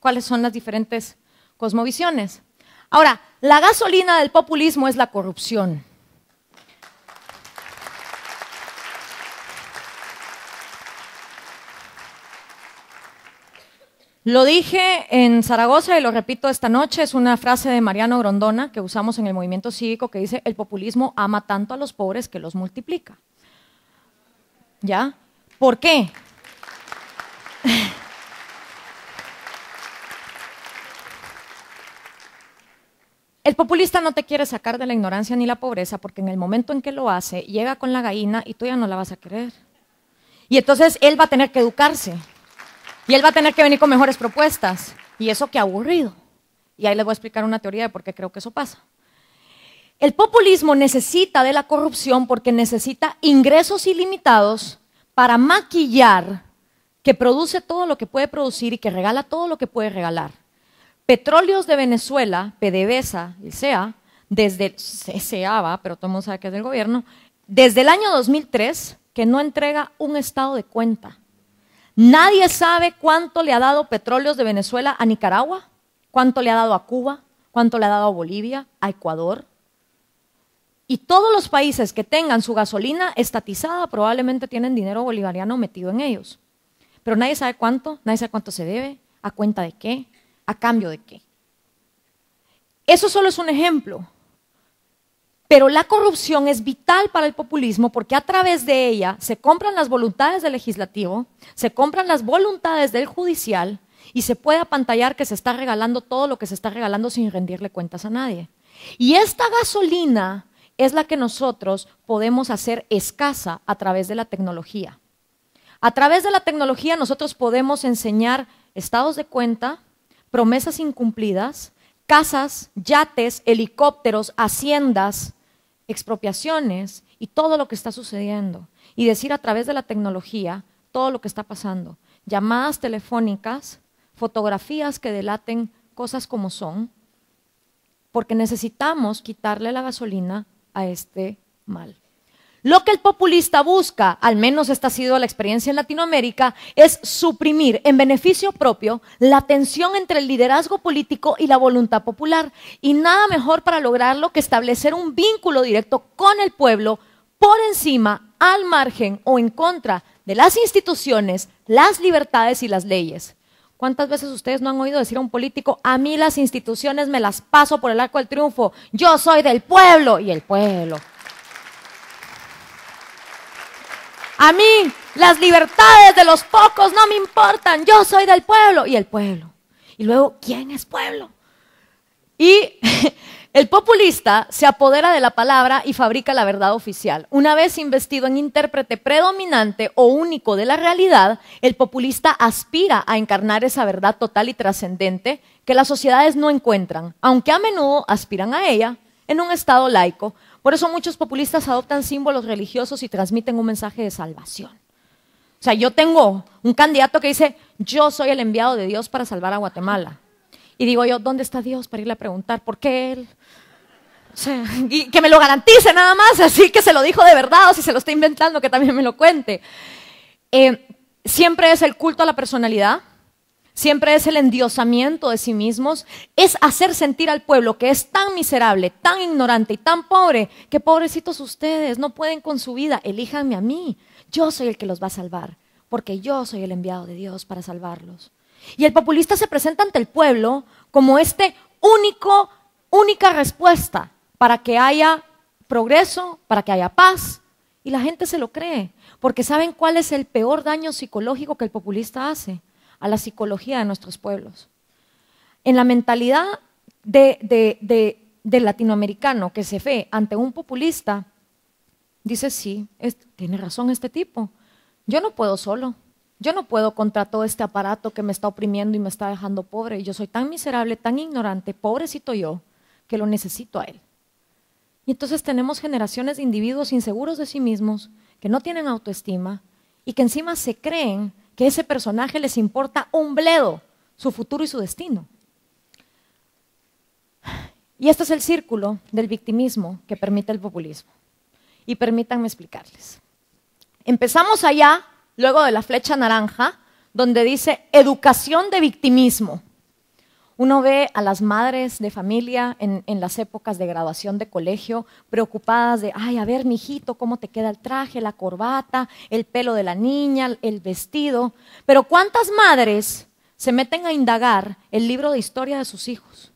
cuáles son las diferentes cosmovisiones. Ahora, la gasolina del populismo es la corrupción. Lo dije en Zaragoza y lo repito esta noche, es una frase de Mariano Grondona que usamos en el movimiento cívico que dice, el populismo ama tanto a los pobres que los multiplica. ¿Ya? ¿Por qué? El populista no te quiere sacar de la ignorancia ni la pobreza porque en el momento en que lo hace llega con la gallina y tú ya no la vas a querer. Y entonces él va a tener que educarse. Y él va a tener que venir con mejores propuestas. Y eso qué aburrido. Y ahí les voy a explicar una teoría de por qué creo que eso pasa. El populismo necesita de la corrupción porque necesita ingresos ilimitados para maquillar que produce todo lo que puede producir y que regala todo lo que puede regalar. Petróleos de Venezuela, PDVSA y SEA, desde va, pero todo que es del gobierno, desde el año 2003 que no entrega un estado de cuenta. Nadie sabe cuánto le ha dado petróleos de Venezuela a Nicaragua, cuánto le ha dado a Cuba, cuánto le ha dado a Bolivia, a Ecuador. Y todos los países que tengan su gasolina estatizada probablemente tienen dinero bolivariano metido en ellos. Pero nadie sabe cuánto, nadie sabe cuánto se debe, a cuenta de qué, a cambio de qué. Eso solo es un ejemplo. Pero la corrupción es vital para el populismo porque a través de ella se compran las voluntades del legislativo, se compran las voluntades del judicial y se puede apantallar que se está regalando todo lo que se está regalando sin rendirle cuentas a nadie. Y esta gasolina es la que nosotros podemos hacer escasa a través de la tecnología. A través de la tecnología nosotros podemos enseñar estados de cuenta, promesas incumplidas, casas, yates, helicópteros, haciendas, expropiaciones y todo lo que está sucediendo. Y decir a través de la tecnología todo lo que está pasando. Llamadas telefónicas, fotografías que delaten cosas como son, porque necesitamos quitarle la gasolina a este mal. Lo que el populista busca, al menos esta ha sido la experiencia en Latinoamérica, es suprimir en beneficio propio la tensión entre el liderazgo político y la voluntad popular. Y nada mejor para lograrlo que establecer un vínculo directo con el pueblo por encima, al margen o en contra de las instituciones, las libertades y las leyes. ¿Cuántas veces ustedes no han oído decir a un político, a mí las instituciones me las paso por el arco del triunfo, yo soy del pueblo y el pueblo? A mí las libertades de los pocos no me importan, yo soy del pueblo y el pueblo. Y luego, ¿quién es pueblo? Y el populista se apodera de la palabra y fabrica la verdad oficial. Una vez investido en intérprete predominante o único de la realidad, el populista aspira a encarnar esa verdad total y trascendente que las sociedades no encuentran, aunque a menudo aspiran a ella en un estado laico, por eso muchos populistas adoptan símbolos religiosos y transmiten un mensaje de salvación. O sea, yo tengo un candidato que dice, yo soy el enviado de Dios para salvar a Guatemala. Y digo yo, ¿dónde está Dios para irle a preguntar por qué él? y que me lo garantice nada más, así que se lo dijo de verdad o si se lo está inventando, que también me lo cuente. Eh, siempre es el culto a la personalidad, siempre es el endiosamiento de sí mismos, es hacer sentir al pueblo que es tan miserable, tan ignorante y tan pobre, que pobrecitos ustedes no pueden con su vida, elíjanme a mí, yo soy el que los va a salvar, porque yo soy el enviado de Dios para salvarlos. Y el populista se presenta ante el pueblo como este único, única respuesta para que haya progreso, para que haya paz, y la gente se lo cree, porque saben cuál es el peor daño psicológico que el populista hace a la psicología de nuestros pueblos. En la mentalidad del latinoamericano que se ve ante un populista, dice, sí, tiene razón este tipo, yo no puedo solo, yo no puedo contra todo este aparato que me está oprimiendo y me está dejando pobre, y yo soy tan miserable, tan ignorante, pobrecito yo, que lo necesito a él. Y entonces tenemos generaciones de individuos inseguros de sí mismos, que no tienen autoestima y que encima se creen que ese personaje les importa un bledo su futuro y su destino. Y este es el círculo del victimismo que permite el populismo. Y permítanme explicarles. Empezamos allá, luego de la flecha naranja, donde dice educación de victimismo. Uno ve a las madres de familia en, las épocas de graduación de colegio preocupadas de, ay, a ver, mijito, cómo te queda el traje, la corbata, el pelo de la niña, el vestido. Pero ¿cuántas madres se meten a indagar el libro de historia de sus hijos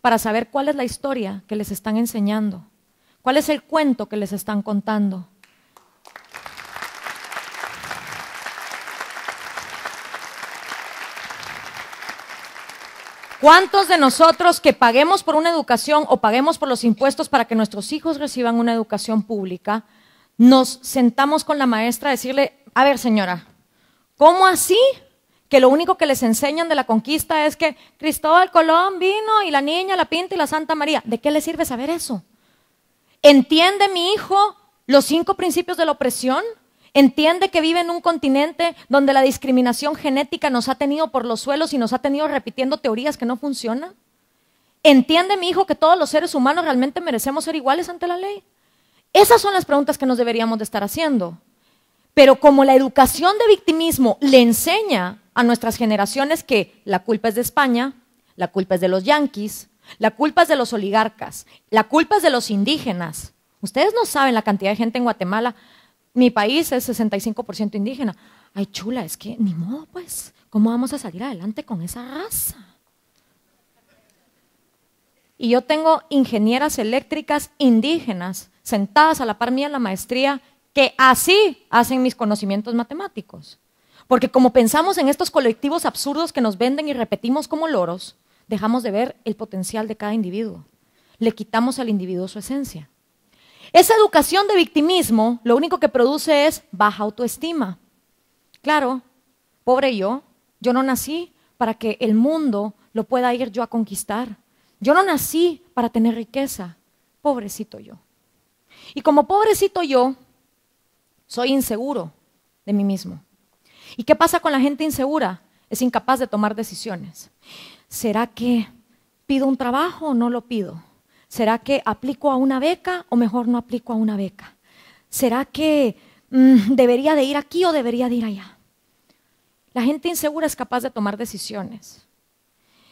para saber cuál es la historia que les están enseñando? ¿Cuál es el cuento que les están contando? ¿Cuántos de nosotros que paguemos por una educación o paguemos por los impuestos para que nuestros hijos reciban una educación pública, nos sentamos con la maestra a decirle, a ver señora, ¿cómo así que lo único que les enseñan de la conquista es que Cristóbal Colón vino y la niña, la pinta y la Santa María? ¿De qué le sirve saber eso? ¿Entiende mi hijo los cinco principios de la opresión? Entiende que vive en un continente donde la discriminación genética nos ha tenido por los suelos y nos ha tenido repitiendo teorías que no funcionan. Entiende mi hijo que todos los seres humanos realmente merecemos ser iguales ante la ley. Esas son las preguntas que nos deberíamos de estar haciendo. Pero como la educación de victimismo le enseña a nuestras generaciones que la culpa es de España, la culpa es de los yanquis, la culpa es de los oligarcas, la culpa es de los indígenas. Ustedes no saben la cantidad de gente en Guatemala mi país es 65% indígena. Ay, chula, es que ni modo, pues, ¿cómo vamos a salir adelante con esa raza? Y yo tengo ingenieras eléctricas indígenas sentadas a la par mía en la maestría que así hacen mis conocimientos matemáticos. Porque como pensamos en estos colectivos absurdos que nos venden y repetimos como loros, dejamos de ver el potencial de cada individuo. Le quitamos al individuo su esencia. Esa educación de victimismo lo único que produce es baja autoestima. Claro, pobre yo, yo no nací para que el mundo lo pueda ir yo a conquistar. Yo no nací para tener riqueza, pobrecito yo. Y como pobrecito yo, soy inseguro de mí mismo. ¿Y qué pasa con la gente insegura? Es incapaz de tomar decisiones. ¿Será que pido un trabajo o no lo pido? ¿Será que aplico a una beca o mejor no aplico a una beca? ¿Será que mm, debería de ir aquí o debería de ir allá? La gente insegura es capaz de tomar decisiones.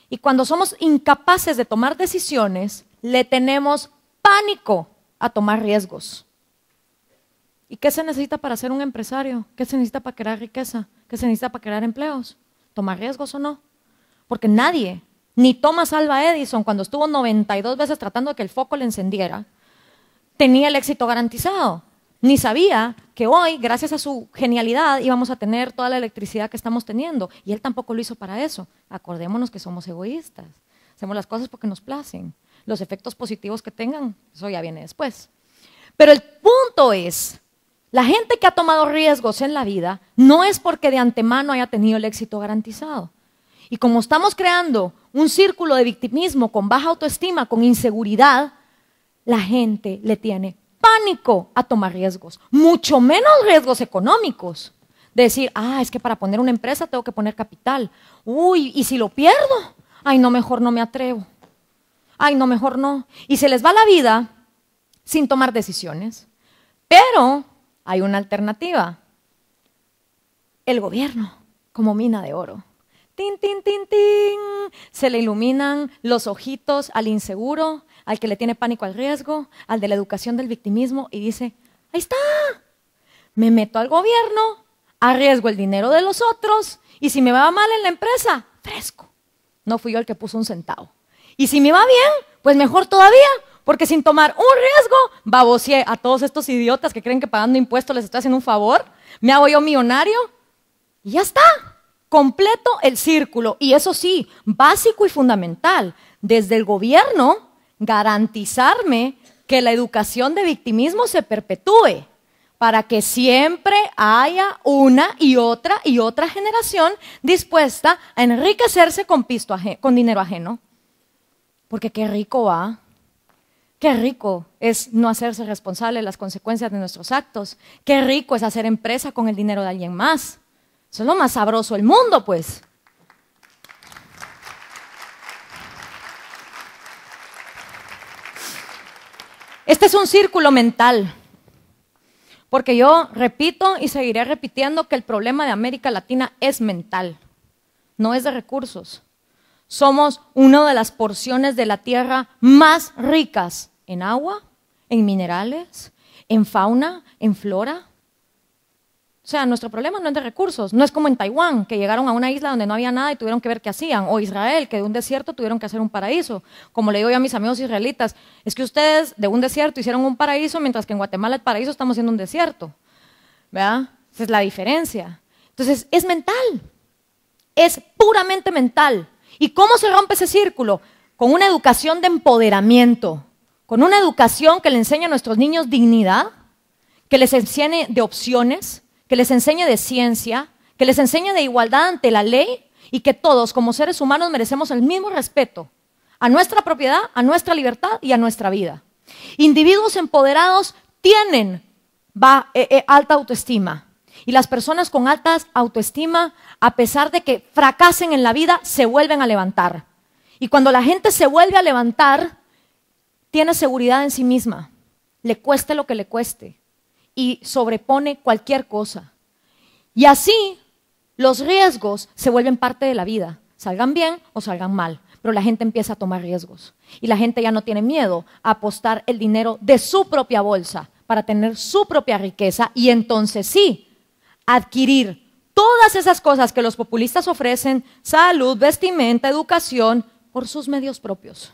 Y cuando somos incapaces de tomar decisiones, le tenemos pánico a tomar riesgos. ¿Y qué se necesita para ser un empresario? ¿Qué se necesita para crear riqueza? ¿Qué se necesita para crear empleos? ¿Tomar riesgos o no? Porque nadie ni Thomas Alba Edison, cuando estuvo 92 veces tratando de que el foco le encendiera, tenía el éxito garantizado. Ni sabía que hoy, gracias a su genialidad, íbamos a tener toda la electricidad que estamos teniendo. Y él tampoco lo hizo para eso. Acordémonos que somos egoístas. Hacemos las cosas porque nos placen. Los efectos positivos que tengan, eso ya viene después. Pero el punto es, la gente que ha tomado riesgos en la vida no es porque de antemano haya tenido el éxito garantizado. Y como estamos creando un círculo de victimismo, con baja autoestima, con inseguridad, la gente le tiene pánico a tomar riesgos, mucho menos riesgos económicos. Decir, ah, es que para poner una empresa tengo que poner capital. Uy, ¿y si lo pierdo? Ay, no, mejor no me atrevo. Ay, no, mejor no. Y se les va la vida sin tomar decisiones. Pero hay una alternativa. El gobierno como mina de oro tin, tin, tin, se le iluminan los ojitos al inseguro, al que le tiene pánico al riesgo, al de la educación del victimismo y dice, ahí está, me meto al gobierno, arriesgo el dinero de los otros y si me va mal en la empresa, fresco. No fui yo el que puso un centavo. Y si me va bien, pues mejor todavía, porque sin tomar un riesgo, baboseé a todos estos idiotas que creen que pagando impuestos les estoy haciendo un favor, me hago yo millonario y ya está. Completo el círculo, y eso sí, básico y fundamental, desde el gobierno, garantizarme que la educación de victimismo se perpetúe para que siempre haya una y otra y otra generación dispuesta a enriquecerse con, con dinero ajeno. Porque qué rico va, qué rico es no hacerse responsable de las consecuencias de nuestros actos, qué rico es hacer empresa con el dinero de alguien más, eso es lo más sabroso del mundo, pues. Este es un círculo mental. Porque yo repito y seguiré repitiendo que el problema de América Latina es mental, no es de recursos. Somos una de las porciones de la tierra más ricas en agua, en minerales, en fauna, en flora, o sea, nuestro problema no es de recursos, no es como en Taiwán, que llegaron a una isla donde no había nada y tuvieron que ver qué hacían, o Israel, que de un desierto tuvieron que hacer un paraíso. Como le digo yo a mis amigos israelitas, es que ustedes de un desierto hicieron un paraíso, mientras que en Guatemala el paraíso estamos siendo un desierto. ¿Verdad? Esa es la diferencia. Entonces, es mental, es puramente mental. ¿Y cómo se rompe ese círculo? Con una educación de empoderamiento, con una educación que le enseñe a nuestros niños dignidad, que les enseñe de opciones, que les enseñe de ciencia, que les enseñe de igualdad ante la ley y que todos como seres humanos merecemos el mismo respeto a nuestra propiedad, a nuestra libertad y a nuestra vida. Individuos empoderados tienen eh, eh, alta autoestima y las personas con alta autoestima, a pesar de que fracasen en la vida, se vuelven a levantar. Y cuando la gente se vuelve a levantar, tiene seguridad en sí misma, le cueste lo que le cueste y sobrepone cualquier cosa. Y así los riesgos se vuelven parte de la vida, salgan bien o salgan mal, pero la gente empieza a tomar riesgos y la gente ya no tiene miedo a apostar el dinero de su propia bolsa para tener su propia riqueza y entonces sí, adquirir todas esas cosas que los populistas ofrecen, salud, vestimenta, educación, por sus medios propios,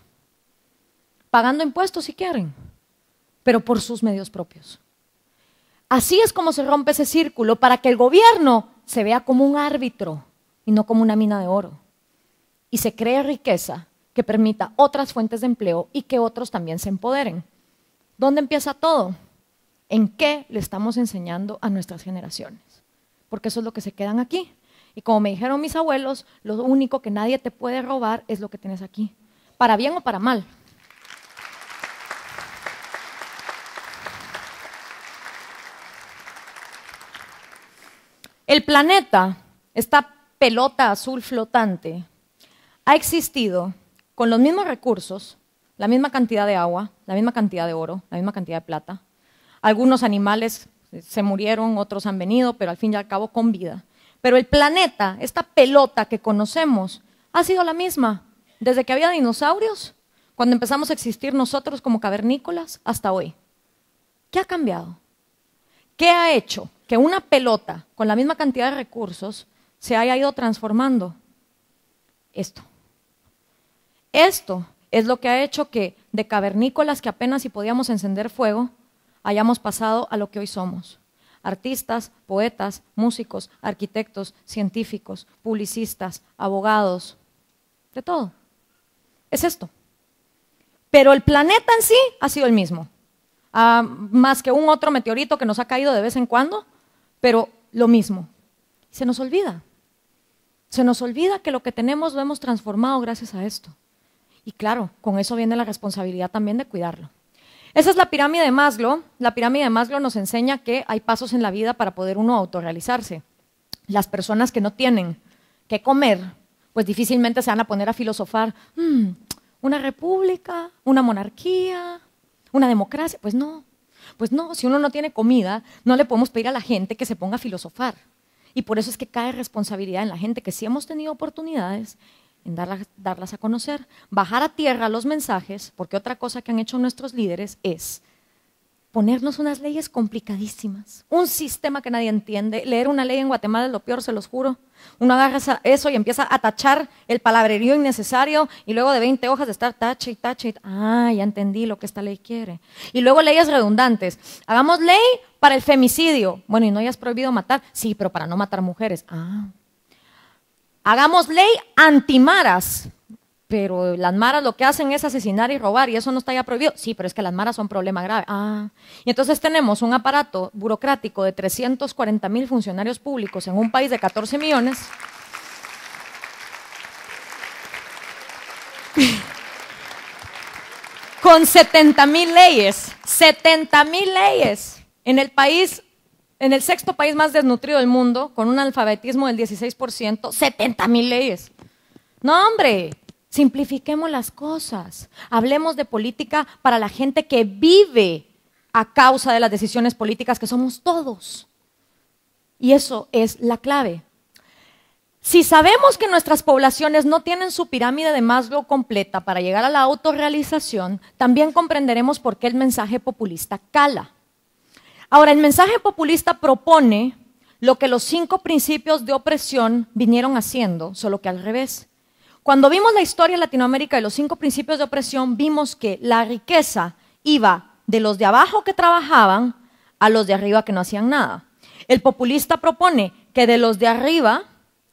pagando impuestos si quieren, pero por sus medios propios. Así es como se rompe ese círculo para que el gobierno se vea como un árbitro y no como una mina de oro. Y se cree riqueza que permita otras fuentes de empleo y que otros también se empoderen. ¿Dónde empieza todo? ¿En qué le estamos enseñando a nuestras generaciones? Porque eso es lo que se quedan aquí. Y como me dijeron mis abuelos, lo único que nadie te puede robar es lo que tienes aquí, para bien o para mal. El planeta, esta pelota azul flotante, ha existido con los mismos recursos, la misma cantidad de agua, la misma cantidad de oro, la misma cantidad de plata. Algunos animales se murieron, otros han venido, pero al fin y al cabo con vida. Pero el planeta, esta pelota que conocemos, ha sido la misma desde que había dinosaurios, cuando empezamos a existir nosotros como cavernícolas, hasta hoy. ¿Qué ha cambiado? ¿Qué ha hecho? que una pelota con la misma cantidad de recursos se haya ido transformando. Esto. Esto es lo que ha hecho que de cavernícolas que apenas si podíamos encender fuego, hayamos pasado a lo que hoy somos. Artistas, poetas, músicos, arquitectos, científicos, publicistas, abogados, de todo. Es esto. Pero el planeta en sí ha sido el mismo. Ah, más que un otro meteorito que nos ha caído de vez en cuando, pero lo mismo. Se nos olvida. Se nos olvida que lo que tenemos lo hemos transformado gracias a esto. Y claro, con eso viene la responsabilidad también de cuidarlo. Esa es la pirámide de Maslow. La pirámide de Maslow nos enseña que hay pasos en la vida para poder uno autorrealizarse. Las personas que no tienen que comer, pues difícilmente se van a poner a filosofar, mm, una república, una monarquía, una democracia. Pues no, pues no, si uno no tiene comida, no le podemos pedir a la gente que se ponga a filosofar. Y por eso es que cae responsabilidad en la gente que sí hemos tenido oportunidades en darlas, darlas a conocer, bajar a tierra los mensajes, porque otra cosa que han hecho nuestros líderes es ponernos unas leyes complicadísimas, un sistema que nadie entiende. Leer una ley en Guatemala es lo peor, se los juro. Uno agarra eso y empieza a tachar el palabrerío innecesario y luego de 20 hojas de estar tache y tache. Y ah, ya entendí lo que esta ley quiere. Y luego leyes redundantes. Hagamos ley para el femicidio. Bueno, y no hayas prohibido matar. Sí, pero para no matar mujeres. Ah. Hagamos ley antimaras pero las maras lo que hacen es asesinar y robar y eso no está ya prohibido. Sí, pero es que las maras son problema grave. Ah, y entonces tenemos un aparato burocrático de 340 mil funcionarios públicos en un país de 14 millones. con 70 mil leyes, 70 mil leyes en el país, en el sexto país más desnutrido del mundo, con un alfabetismo del 16%, 70 mil leyes. No, hombre, Simplifiquemos las cosas. Hablemos de política para la gente que vive a causa de las decisiones políticas que somos todos. Y eso es la clave. Si sabemos que nuestras poblaciones no tienen su pirámide de Maslow completa para llegar a la autorrealización, también comprenderemos por qué el mensaje populista cala. Ahora, el mensaje populista propone lo que los cinco principios de opresión vinieron haciendo, solo que al revés. Cuando vimos la historia en Latinoamérica y los cinco principios de opresión, vimos que la riqueza iba de los de abajo que trabajaban a los de arriba que no hacían nada. El populista propone que de los de arriba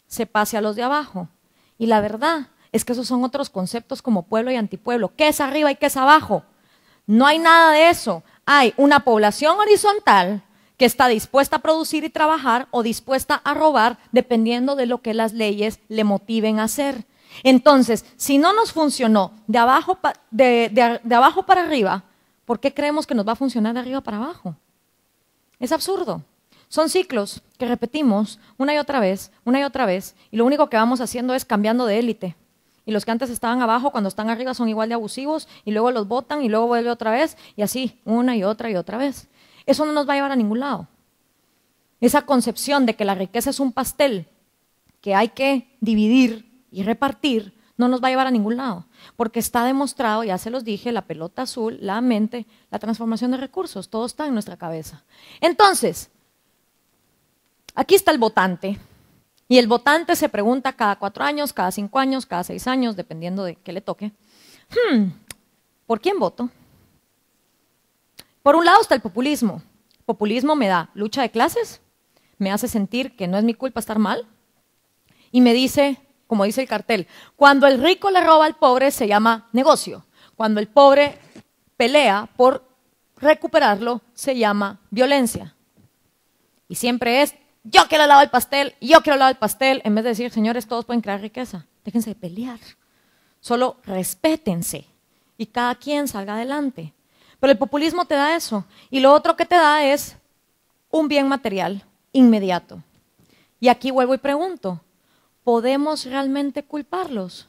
se pase a los de abajo. Y la verdad es que esos son otros conceptos como pueblo y antipueblo. ¿Qué es arriba y qué es abajo? No hay nada de eso. Hay una población horizontal que está dispuesta a producir y trabajar o dispuesta a robar dependiendo de lo que las leyes le motiven a hacer entonces, si no nos funcionó de abajo, para arriba, ¿por qué creemos que nos va a funcionar de arriba para abajo? Es absurdo. Son ciclos que repetimos una y otra vez, una y otra vez, y lo único que vamos haciendo es cambiando de élite. Y los que antes estaban abajo, cuando están arriba, son igual de abusivos, y luego los botan, y luego vuelve otra vez, y así, una y otra y otra vez. Eso no nos va a llevar a ningún lado. Esa concepción de que la riqueza es un pastel que hay que dividir y repartir no nos va a llevar a ningún lado, porque está demostrado, ya se los dije, la pelota azul, la mente, la transformación de recursos, todo está en nuestra cabeza. Entonces, aquí está el votante, y el votante se pregunta cada cuatro años, cada cinco años, cada seis años, dependiendo de qué le toque, hmm, ¿por quién voto? Por un lado está el populismo. Populismo me da lucha de clases, me hace sentir que no es mi culpa estar mal, y me dice, como dice el cartel. Cuando el rico le roba al pobre se llama negocio. Cuando el pobre pelea por recuperarlo se llama violencia. Y siempre es, yo quiero lavar el pastel, yo quiero lavar el pastel, en vez de decir, señores, todos pueden crear riqueza. Déjense de pelear. Solo respétense y cada quien salga adelante. Pero el populismo te da eso. Y lo otro que te da es un bien material inmediato. Y aquí vuelvo y pregunto, ¿podemos realmente culparlos?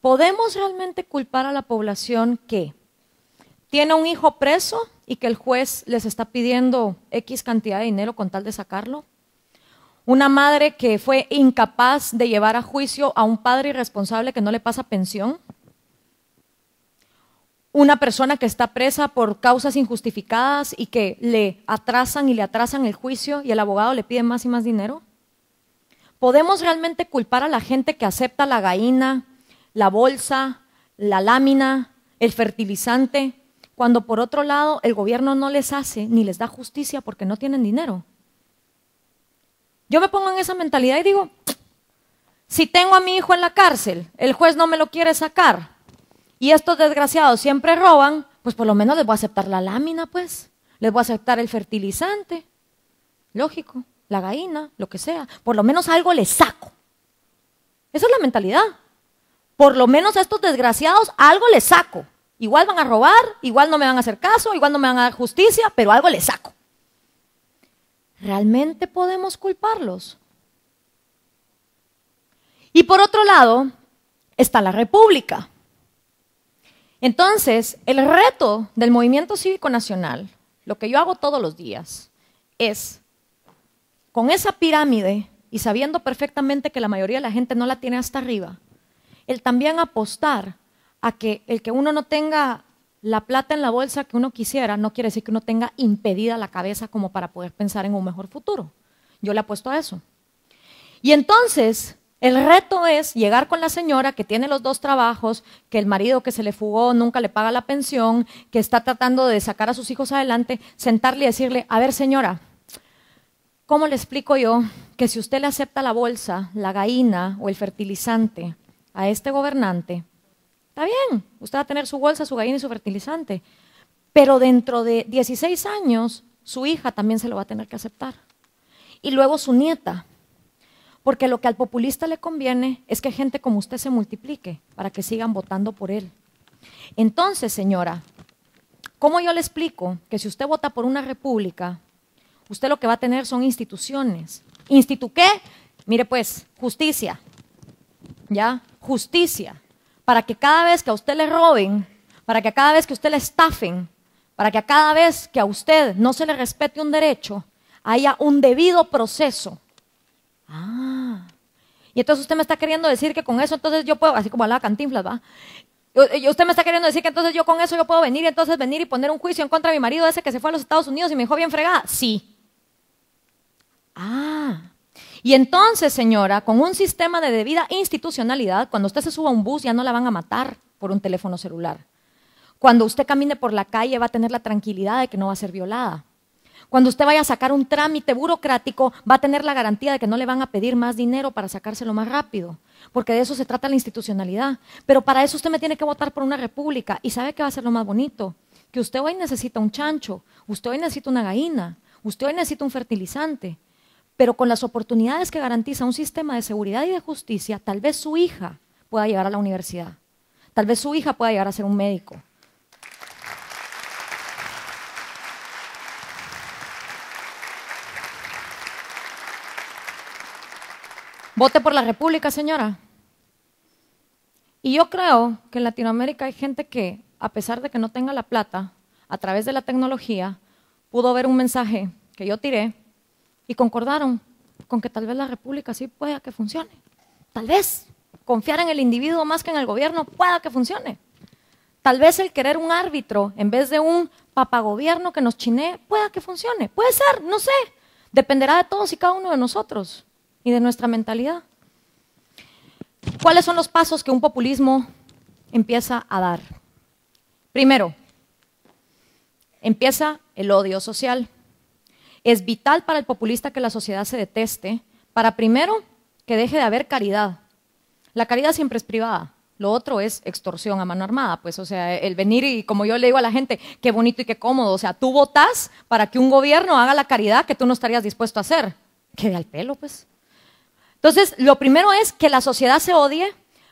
¿Podemos realmente culpar a la población que tiene un hijo preso y que el juez les está pidiendo X cantidad de dinero con tal de sacarlo? Una madre que fue incapaz de llevar a juicio a un padre irresponsable que no le pasa pensión. Una persona que está presa por causas injustificadas y que le atrasan y le atrasan el juicio y el abogado le pide más y más dinero. ¿Podemos realmente culpar a la gente que acepta la gallina, la bolsa, la lámina, el fertilizante, cuando por otro lado el gobierno no les hace ni les da justicia porque no tienen dinero? Yo me pongo en esa mentalidad y digo, si tengo a mi hijo en la cárcel, el juez no me lo quiere sacar y estos desgraciados siempre roban, pues por lo menos les voy a aceptar la lámina, pues, les voy a aceptar el fertilizante. Lógico la gallina, lo que sea. Por lo menos algo le saco. Esa es la mentalidad. Por lo menos a estos desgraciados algo les saco. Igual van a robar, igual no me van a hacer caso, igual no me van a dar justicia, pero algo les saco. ¿Realmente podemos culparlos? Y por otro lado, está la República. Entonces, el reto del movimiento cívico nacional, lo que yo hago todos los días, es con esa pirámide y sabiendo perfectamente que la mayoría de la gente no la tiene hasta arriba, el también apostar a que el que uno no tenga la plata en la bolsa que uno quisiera, no quiere decir que uno tenga impedida la cabeza como para poder pensar en un mejor futuro. Yo le apuesto a eso. Y entonces, el reto es llegar con la señora que tiene los dos trabajos, que el marido que se le fugó nunca le paga la pensión, que está tratando de sacar a sus hijos adelante, sentarle y decirle, a ver señora, ¿Cómo le explico yo que si usted le acepta la bolsa, la gallina o el fertilizante a este gobernante, está bien, usted va a tener su bolsa, su gallina y su fertilizante, pero dentro de 16 años su hija también se lo va a tener que aceptar. Y luego su nieta, porque lo que al populista le conviene es que gente como usted se multiplique para que sigan votando por él. Entonces, señora, ¿cómo yo le explico que si usted vota por una república Usted lo que va a tener son instituciones. ¿Institu qué? Mire pues, justicia. ¿Ya? Justicia. Para que cada vez que a usted le roben, para que a cada vez que a usted le estafen, para que a cada vez que a usted no se le respete un derecho, haya un debido proceso. Ah. Y entonces usted me está queriendo decir que con eso entonces yo puedo, así como la cantinflas, ¿va? Eh, usted me está queriendo decir que entonces yo con eso yo puedo venir y entonces venir y poner un juicio en contra de mi marido ese que se fue a los Estados Unidos y me dejó bien fregada. Sí. Ah, y entonces, señora, con un sistema de debida institucionalidad, cuando usted se suba a un bus ya no la van a matar por un teléfono celular. Cuando usted camine por la calle va a tener la tranquilidad de que no va a ser violada. Cuando usted vaya a sacar un trámite burocrático, va a tener la garantía de que no le van a pedir más dinero para sacárselo más rápido, porque de eso se trata la institucionalidad. Pero para eso usted me tiene que votar por una república y sabe que va a ser lo más bonito, que usted hoy necesita un chancho, usted hoy necesita una gallina, usted hoy necesita un fertilizante, pero con las oportunidades que garantiza un sistema de seguridad y de justicia, tal vez su hija pueda llegar a la universidad, tal vez su hija pueda llegar a ser un médico. Vote por la República, señora. Y yo creo que en Latinoamérica hay gente que, a pesar de que no tenga la plata, a través de la tecnología, pudo ver un mensaje que yo tiré y concordaron con que tal vez la república sí pueda que funcione. Tal vez confiar en el individuo más que en el gobierno pueda que funcione. Tal vez el querer un árbitro en vez de un papagobierno que nos chinee pueda que funcione. Puede ser, no sé. Dependerá de todos y cada uno de nosotros y de nuestra mentalidad. ¿Cuáles son los pasos que un populismo empieza a dar? Primero, empieza el odio social. Es vital para el populista que la sociedad se deteste, para primero que deje de haber caridad. La caridad siempre es privada. Lo otro es extorsión a mano armada, pues, o sea, el venir y como yo le digo a la gente, qué bonito y qué cómodo, o sea, tú votas para que un gobierno haga la caridad que tú no estarías dispuesto a hacer. Quede al pelo, pues. Entonces, lo primero es que la sociedad se odie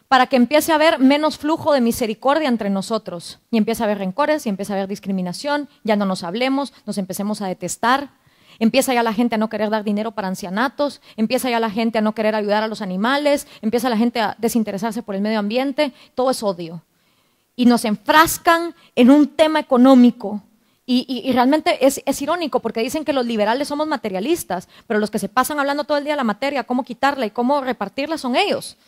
para que empiece a haber menos flujo de misericordia entre nosotros y empiece a haber rencores y empiece a haber discriminación, ya no nos hablemos, nos empecemos a detestar, Empieza ya la gente a no querer dar dinero para ancianatos, empieza ya la gente a no querer ayudar a los animales, empieza la gente a desinteresarse por el medio ambiente, todo es odio. Y nos enfrascan en un tema económico. Y, realmente es, es, irónico porque dicen que los liberales somos materialistas, pero los que se pasan hablando todo el día de la materia, cómo quitarla y cómo repartirla son ellos.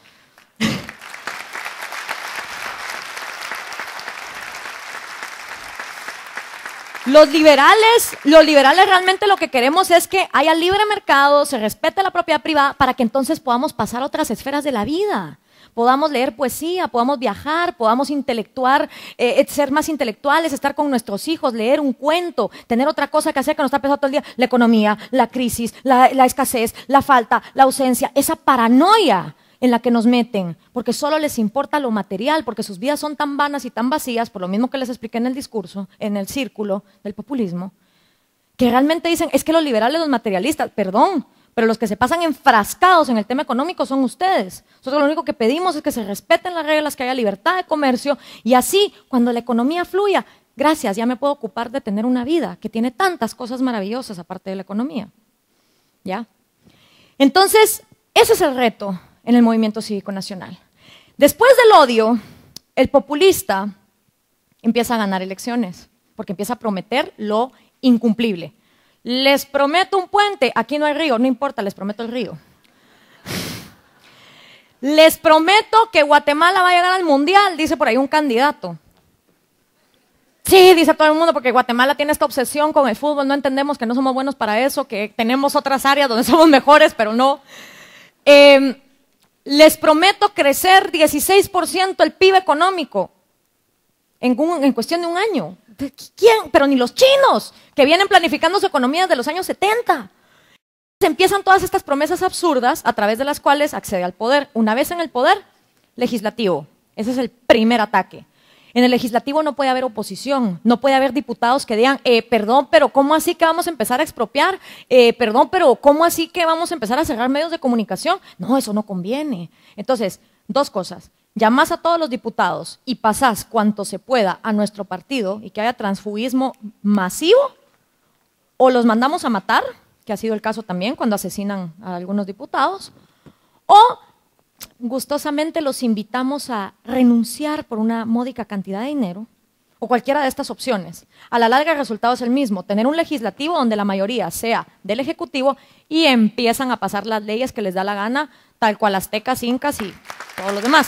Los liberales, los liberales realmente lo que queremos es que haya libre mercado, se respete la propiedad privada para que entonces podamos pasar a otras esferas de la vida podamos leer poesía, podamos viajar, podamos intelectuar, eh, eh, ser más intelectuales, estar con nuestros hijos, leer un cuento, tener otra cosa que hacer que nos está pesado todo el día, la economía, la crisis, la escasez, la falta, la ausencia, esa paranoia en la que nos meten, porque solo les importa lo material, porque sus vidas son tan vanas y tan vacías, por lo mismo que les expliqué en el discurso, en el círculo del populismo, que realmente dicen, es que los liberales, los materialistas, perdón, pero los que se pasan enfrascados en el tema económico son ustedes. Nosotros lo único que pedimos es que se respeten las reglas, que haya libertad de comercio y así, cuando la economía fluya, gracias, ya me puedo ocupar de tener una vida que tiene tantas cosas maravillosas aparte de la economía. ¿Ya? Entonces, ese es el reto en el movimiento cívico nacional. Después del odio, el populista empieza a ganar elecciones, porque empieza a prometer lo incumplible. Les prometo un puente, aquí no hay río, no importa, les prometo el río. Les prometo que Guatemala va a llegar al mundial, dice por ahí un candidato. Sí, dice todo el mundo, porque Guatemala tiene esta obsesión con el fútbol, no entendemos que no somos buenos para eso, que tenemos otras áreas donde somos mejores, pero no. Eh, les prometo crecer 16% el PIB económico en, cuestión de un año. ¿Quién? Pero ni los chinos, que vienen planificando su economía desde los años 70. Se empiezan todas estas promesas absurdas a través de las cuales accede al poder. Una vez en el poder, legislativo. Ese es el primer ataque. En el legislativo no puede haber oposición, no puede haber diputados que digan, eh, perdón, pero ¿cómo así que vamos a empezar a expropiar? Eh, perdón, pero ¿cómo así que vamos a empezar a cerrar medios de comunicación? No, eso no conviene. Entonces, dos cosas. Llamás a todos los diputados y pasás cuanto se pueda a nuestro partido y que haya transfugismo masivo, o los mandamos a matar, que ha sido el caso también cuando asesinan a algunos diputados, o gustosamente los invitamos a renunciar por una módica cantidad de dinero o cualquiera de estas opciones. A la larga el resultado es el mismo, tener un legislativo donde la mayoría sea del Ejecutivo y empiezan a pasar las leyes que les da la gana, tal cual aztecas, incas y todos los demás.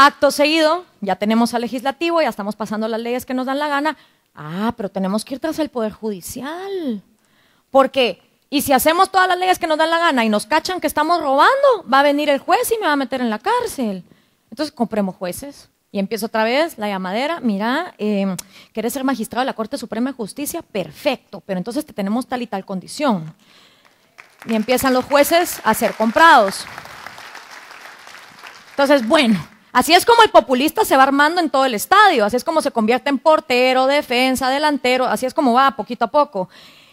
Acto seguido, ya tenemos al legislativo, ya estamos pasando las leyes que nos dan la gana, Ah, pero tenemos que ir tras el Poder Judicial. Porque, y si hacemos todas las leyes que nos dan la gana y nos cachan que estamos robando, va a venir el juez y me va a meter en la cárcel. Entonces compremos jueces. Y empiezo otra vez la llamadera, mira, eh, ¿querés ser magistrado de la Corte Suprema de Justicia? Perfecto, pero entonces te tenemos tal y tal condición. Y empiezan los jueces a ser comprados. Entonces, bueno, Así es como el populista se va armando en todo el estadio, así es como se convierte en portero, defensa, delantero, así es como va poquito a poco.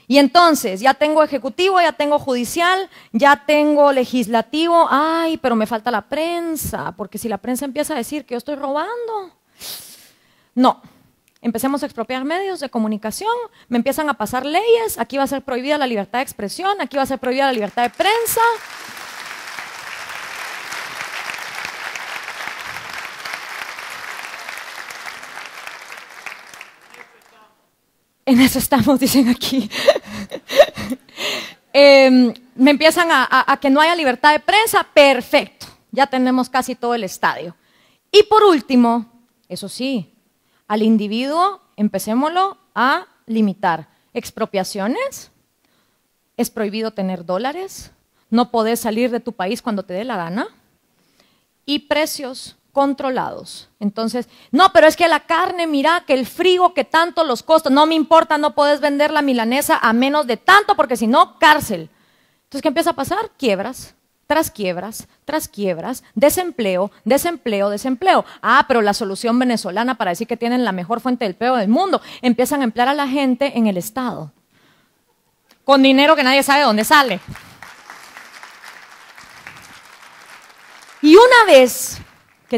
Y entonces, ya tengo ejecutivo, ya tengo judicial, ya tengo legislativo, ay, pero me falta la prensa, porque si la prensa empieza a decir que yo estoy robando, no. Empecemos a expropiar medios de comunicación, me empiezan a pasar leyes, aquí va a ser prohibida la libertad de expresión, aquí va a ser prohibida la libertad de prensa. en eso estamos, dicen aquí. Em, me empiezan a, a que no haya libertad de prensa, perfecto, ya tenemos casi todo el estadio. Y por último, eso sí, al individuo empecémoslo a limitar. Expropiaciones, es prohibido tener dólares, no podés salir de tu país cuando te dé la gana. Y precios, controlados. Entonces, no, pero es que la carne, mira, que el frigo, que tanto los costos, no me importa, no puedes vender la milanesa a menos de tanto, porque si no, cárcel. Entonces, ¿qué empieza a pasar? Quiebras, tras quiebras, tras quiebras, desempleo, desempleo, desempleo. Ah, pero la solución venezolana para decir que tienen la mejor fuente del peo del mundo, empiezan a emplear a la gente en el Estado, con dinero que nadie sabe dónde sale. Y una vez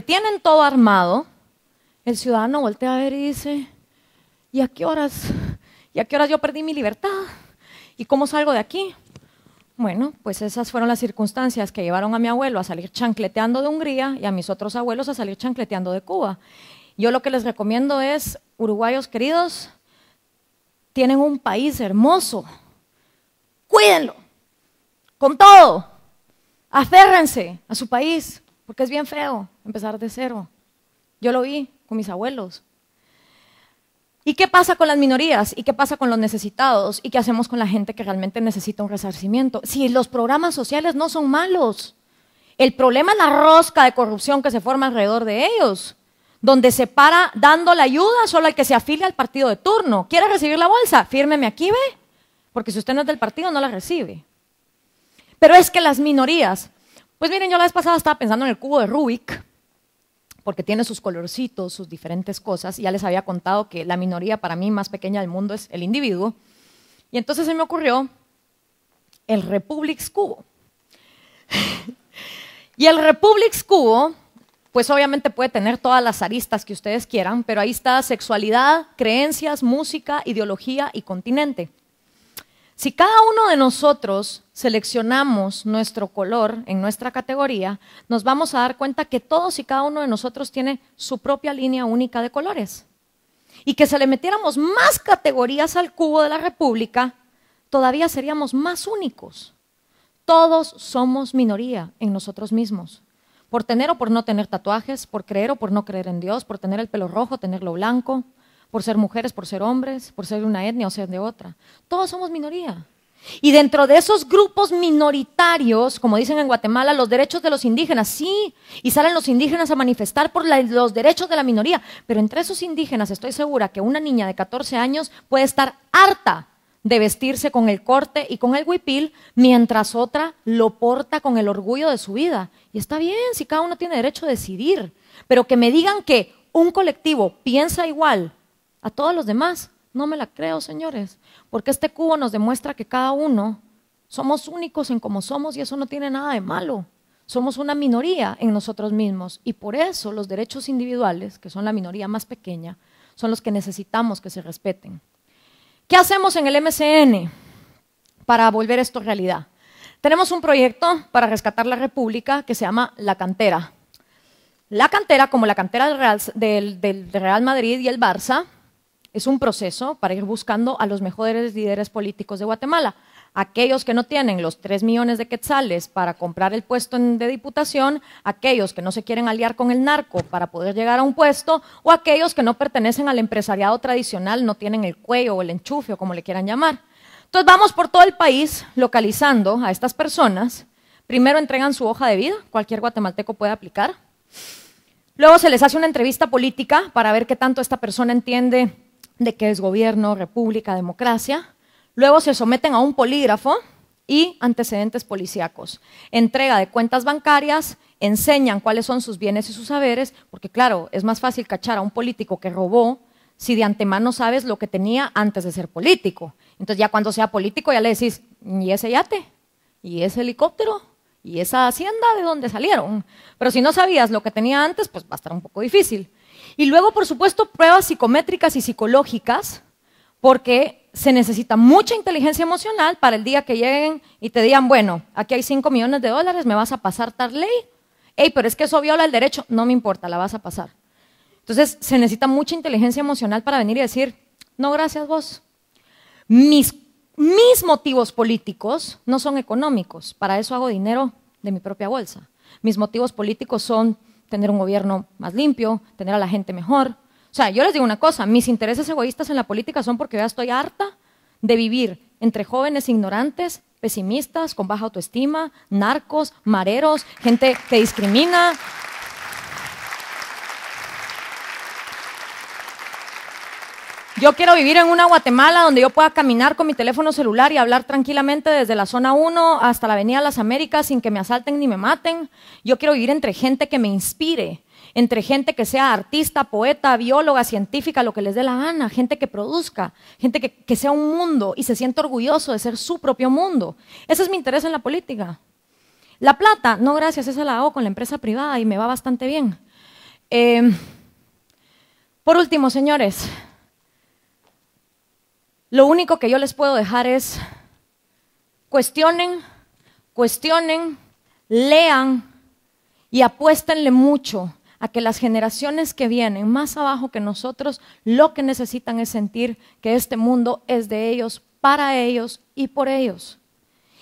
tienen todo armado, el ciudadano voltea a ver y dice, ¿y a qué horas? ¿Y a qué horas yo perdí mi libertad? ¿Y cómo salgo de aquí? Bueno, pues esas fueron las circunstancias que llevaron a mi abuelo a salir chancleteando de Hungría y a mis otros abuelos a salir chancleteando de Cuba. Yo lo que les recomiendo es, uruguayos queridos, tienen un país hermoso, cuídenlo, con todo, aférrense a su país, porque es bien feo empezar de cero. Yo lo vi con mis abuelos. ¿Y qué pasa con las minorías? ¿Y qué pasa con los necesitados? ¿Y qué hacemos con la gente que realmente necesita un resarcimiento? Si los programas sociales no son malos, el problema es la rosca de corrupción que se forma alrededor de ellos, donde se para dando la ayuda solo al que se afilia al partido de turno. ¿Quiere recibir la bolsa? Fírmeme aquí, ve, porque si usted no es del partido no la recibe. Pero es que las minorías, pues miren, yo la vez pasada estaba pensando en el cubo de Rubik porque tiene sus colorcitos, sus diferentes cosas. Ya les había contado que la minoría para mí más pequeña del mundo es el individuo. Y entonces se me ocurrió el Republics Cubo. y el Republics Cubo, pues obviamente puede tener todas las aristas que ustedes quieran, pero ahí está sexualidad, creencias, música, ideología y continente. Si cada uno de nosotros seleccionamos nuestro color en nuestra categoría, nos vamos a dar cuenta que todos y cada uno de nosotros tiene su propia línea única de colores. Y que si le metiéramos más categorías al cubo de la República, todavía seríamos más únicos. Todos somos minoría en nosotros mismos. Por tener o por no tener tatuajes, por creer o por no creer en Dios, por tener el pelo rojo, tenerlo blanco, por ser mujeres, por ser hombres, por ser de una etnia o ser de otra. Todos somos minoría. Y dentro de esos grupos minoritarios, como dicen en Guatemala, los derechos de los indígenas, sí, y salen los indígenas a manifestar por los derechos de la minoría, pero entre esos indígenas estoy segura que una niña de 14 años puede estar harta de vestirse con el corte y con el huipil, mientras otra lo porta con el orgullo de su vida. Y está bien, si cada uno tiene derecho a decidir, pero que me digan que un colectivo piensa igual a todos los demás. No me la creo, señores, porque este cubo nos demuestra que cada uno somos únicos en como somos y eso no tiene nada de malo. Somos una minoría en nosotros mismos y por eso los derechos individuales, que son la minoría más pequeña, son los que necesitamos que se respeten. ¿Qué hacemos en el MCN para volver esto realidad? Tenemos un proyecto para rescatar la República que se llama La Cantera. La Cantera, como la cantera del Real, del Real Madrid y el Barça, es un proceso para ir buscando a los mejores líderes políticos de Guatemala. Aquellos que no tienen los 3 millones de quetzales para comprar el puesto de diputación, aquellos que no se quieren aliar con el narco para poder llegar a un puesto, o aquellos que no pertenecen al empresariado tradicional, no tienen el cuello o el enchufe o como le quieran llamar. Entonces vamos por todo el país localizando a estas personas. Primero entregan su hoja de vida, cualquier guatemalteco puede aplicar. Luego se les hace una entrevista política para ver qué tanto esta persona entiende de qué es gobierno, república, democracia. Luego se someten a un polígrafo y antecedentes policíacos. Entrega de cuentas bancarias, enseñan cuáles son sus bienes y sus saberes, porque claro, es más fácil cachar a un político que robó si de antemano sabes lo que tenía antes de ser político. Entonces ya cuando sea político ya le decís, ¿y ese yate? ¿Y ese helicóptero? ¿Y esa hacienda de dónde salieron? Pero si no sabías lo que tenía antes, pues va a estar un poco difícil. Y luego, por supuesto, pruebas psicométricas y psicológicas, porque se necesita mucha inteligencia emocional para el día que lleguen y te digan, bueno, aquí hay 5 millones de dólares, me vas a pasar tal ley. Ey, pero es que eso viola el derecho. No me importa, la vas a pasar. Entonces, se necesita mucha inteligencia emocional para venir y decir, no, gracias vos. Mis, mis motivos políticos no son económicos, para eso hago dinero de mi propia bolsa. Mis motivos políticos son tener un gobierno más limpio, tener a la gente mejor. O sea, yo les digo una cosa, mis intereses egoístas en la política son porque ya estoy harta de vivir entre jóvenes ignorantes, pesimistas, con baja autoestima, narcos, mareros, gente que discrimina, Yo quiero vivir en una Guatemala donde yo pueda caminar con mi teléfono celular y hablar tranquilamente desde la zona 1 hasta la Avenida Las Américas sin que me asalten ni me maten. Yo quiero vivir entre gente que me inspire, entre gente que sea artista, poeta, bióloga, científica, lo que les dé la gana, gente que produzca, gente que, sea un mundo y se sienta orgulloso de ser su propio mundo. Ese es mi interés en la política. La plata, no gracias, esa la hago con la empresa privada y me va bastante bien. Eh, por último, señores, lo único que yo les puedo dejar es cuestionen, cuestionen, lean y apuéstenle mucho a que las generaciones que vienen más abajo que nosotros lo que necesitan es sentir que este mundo es de ellos, para ellos y por ellos.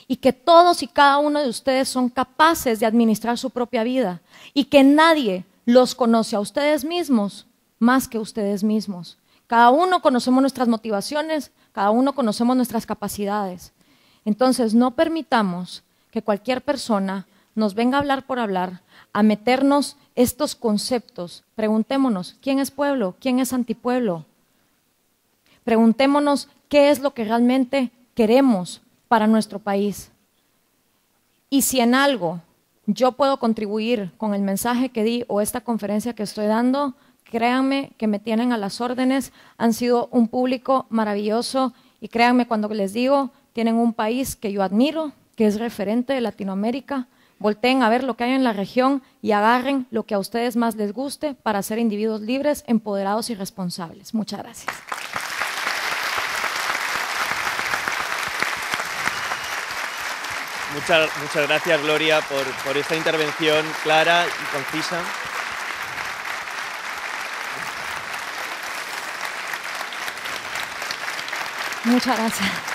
Y que todos y cada uno de ustedes son capaces de administrar su propia vida y que nadie los conoce a ustedes mismos más que ustedes mismos. Cada uno conocemos nuestras motivaciones, cada uno conocemos nuestras capacidades. Entonces, no permitamos que cualquier persona nos venga a hablar por hablar, a meternos estos conceptos. Preguntémonos, ¿quién es pueblo? ¿Quién es antipueblo? Preguntémonos qué es lo que realmente queremos para nuestro país. Y si en algo yo puedo contribuir con el mensaje que di o esta conferencia que estoy dando, créanme que me tienen a las órdenes, han sido un público maravilloso y créanme cuando les digo, tienen un país que yo admiro, que es referente de Latinoamérica. Volteen a ver lo que hay en la región y agarren lo que a ustedes más les guste para ser individuos libres, empoderados y responsables. Muchas gracias. Muchas, gracias, Gloria, por esta intervención clara y concisa. Muchas gracias.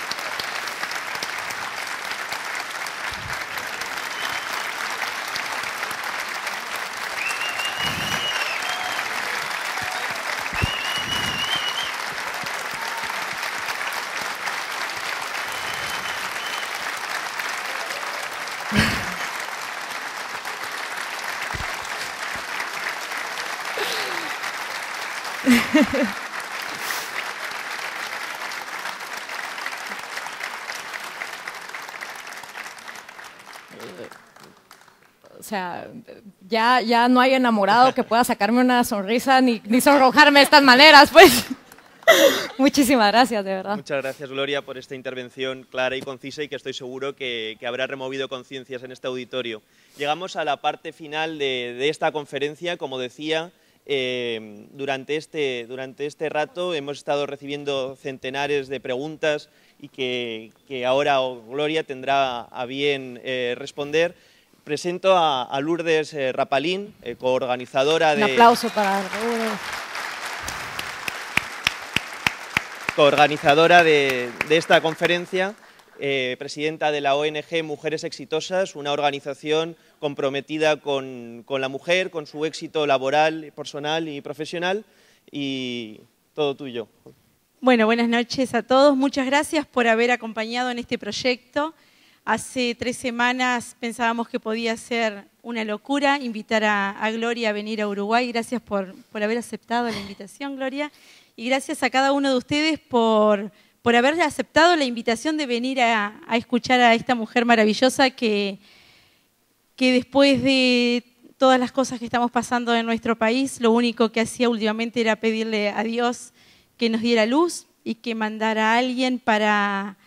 ya, ya no hay enamorado que pueda sacarme una sonrisa ni, ni sonrojarme de estas maneras, pues. Muchísimas gracias, de verdad. Muchas gracias, Gloria, por esta intervención clara y concisa y que estoy seguro que, habrá removido conciencias en este auditorio. Llegamos a la parte final de, esta conferencia. Como decía, eh, este, durante, este, rato hemos estado recibiendo centenares de preguntas y que, ahora Gloria tendrá a bien eh, responder presento a, Lourdes eh, Rapalín, eh, coorganizadora de... aplauso para Lourdes. de, esta conferencia, eh, presidenta de la ONG Mujeres Exitosas, una organización comprometida con, con la mujer, con su éxito laboral, personal y profesional, y todo tuyo. Bueno, buenas noches a todos. Muchas gracias por haber acompañado en este proyecto. Hace tres semanas pensábamos que podía ser una locura invitar a, Gloria a venir a Uruguay. Gracias por, haber aceptado la invitación, Gloria. Y gracias a cada uno de ustedes por, por haber aceptado la invitación de venir a, a escuchar a esta mujer maravillosa que, que después de todas las cosas que estamos pasando en nuestro país, lo único que hacía últimamente era pedirle a Dios que nos diera luz y que mandara a alguien para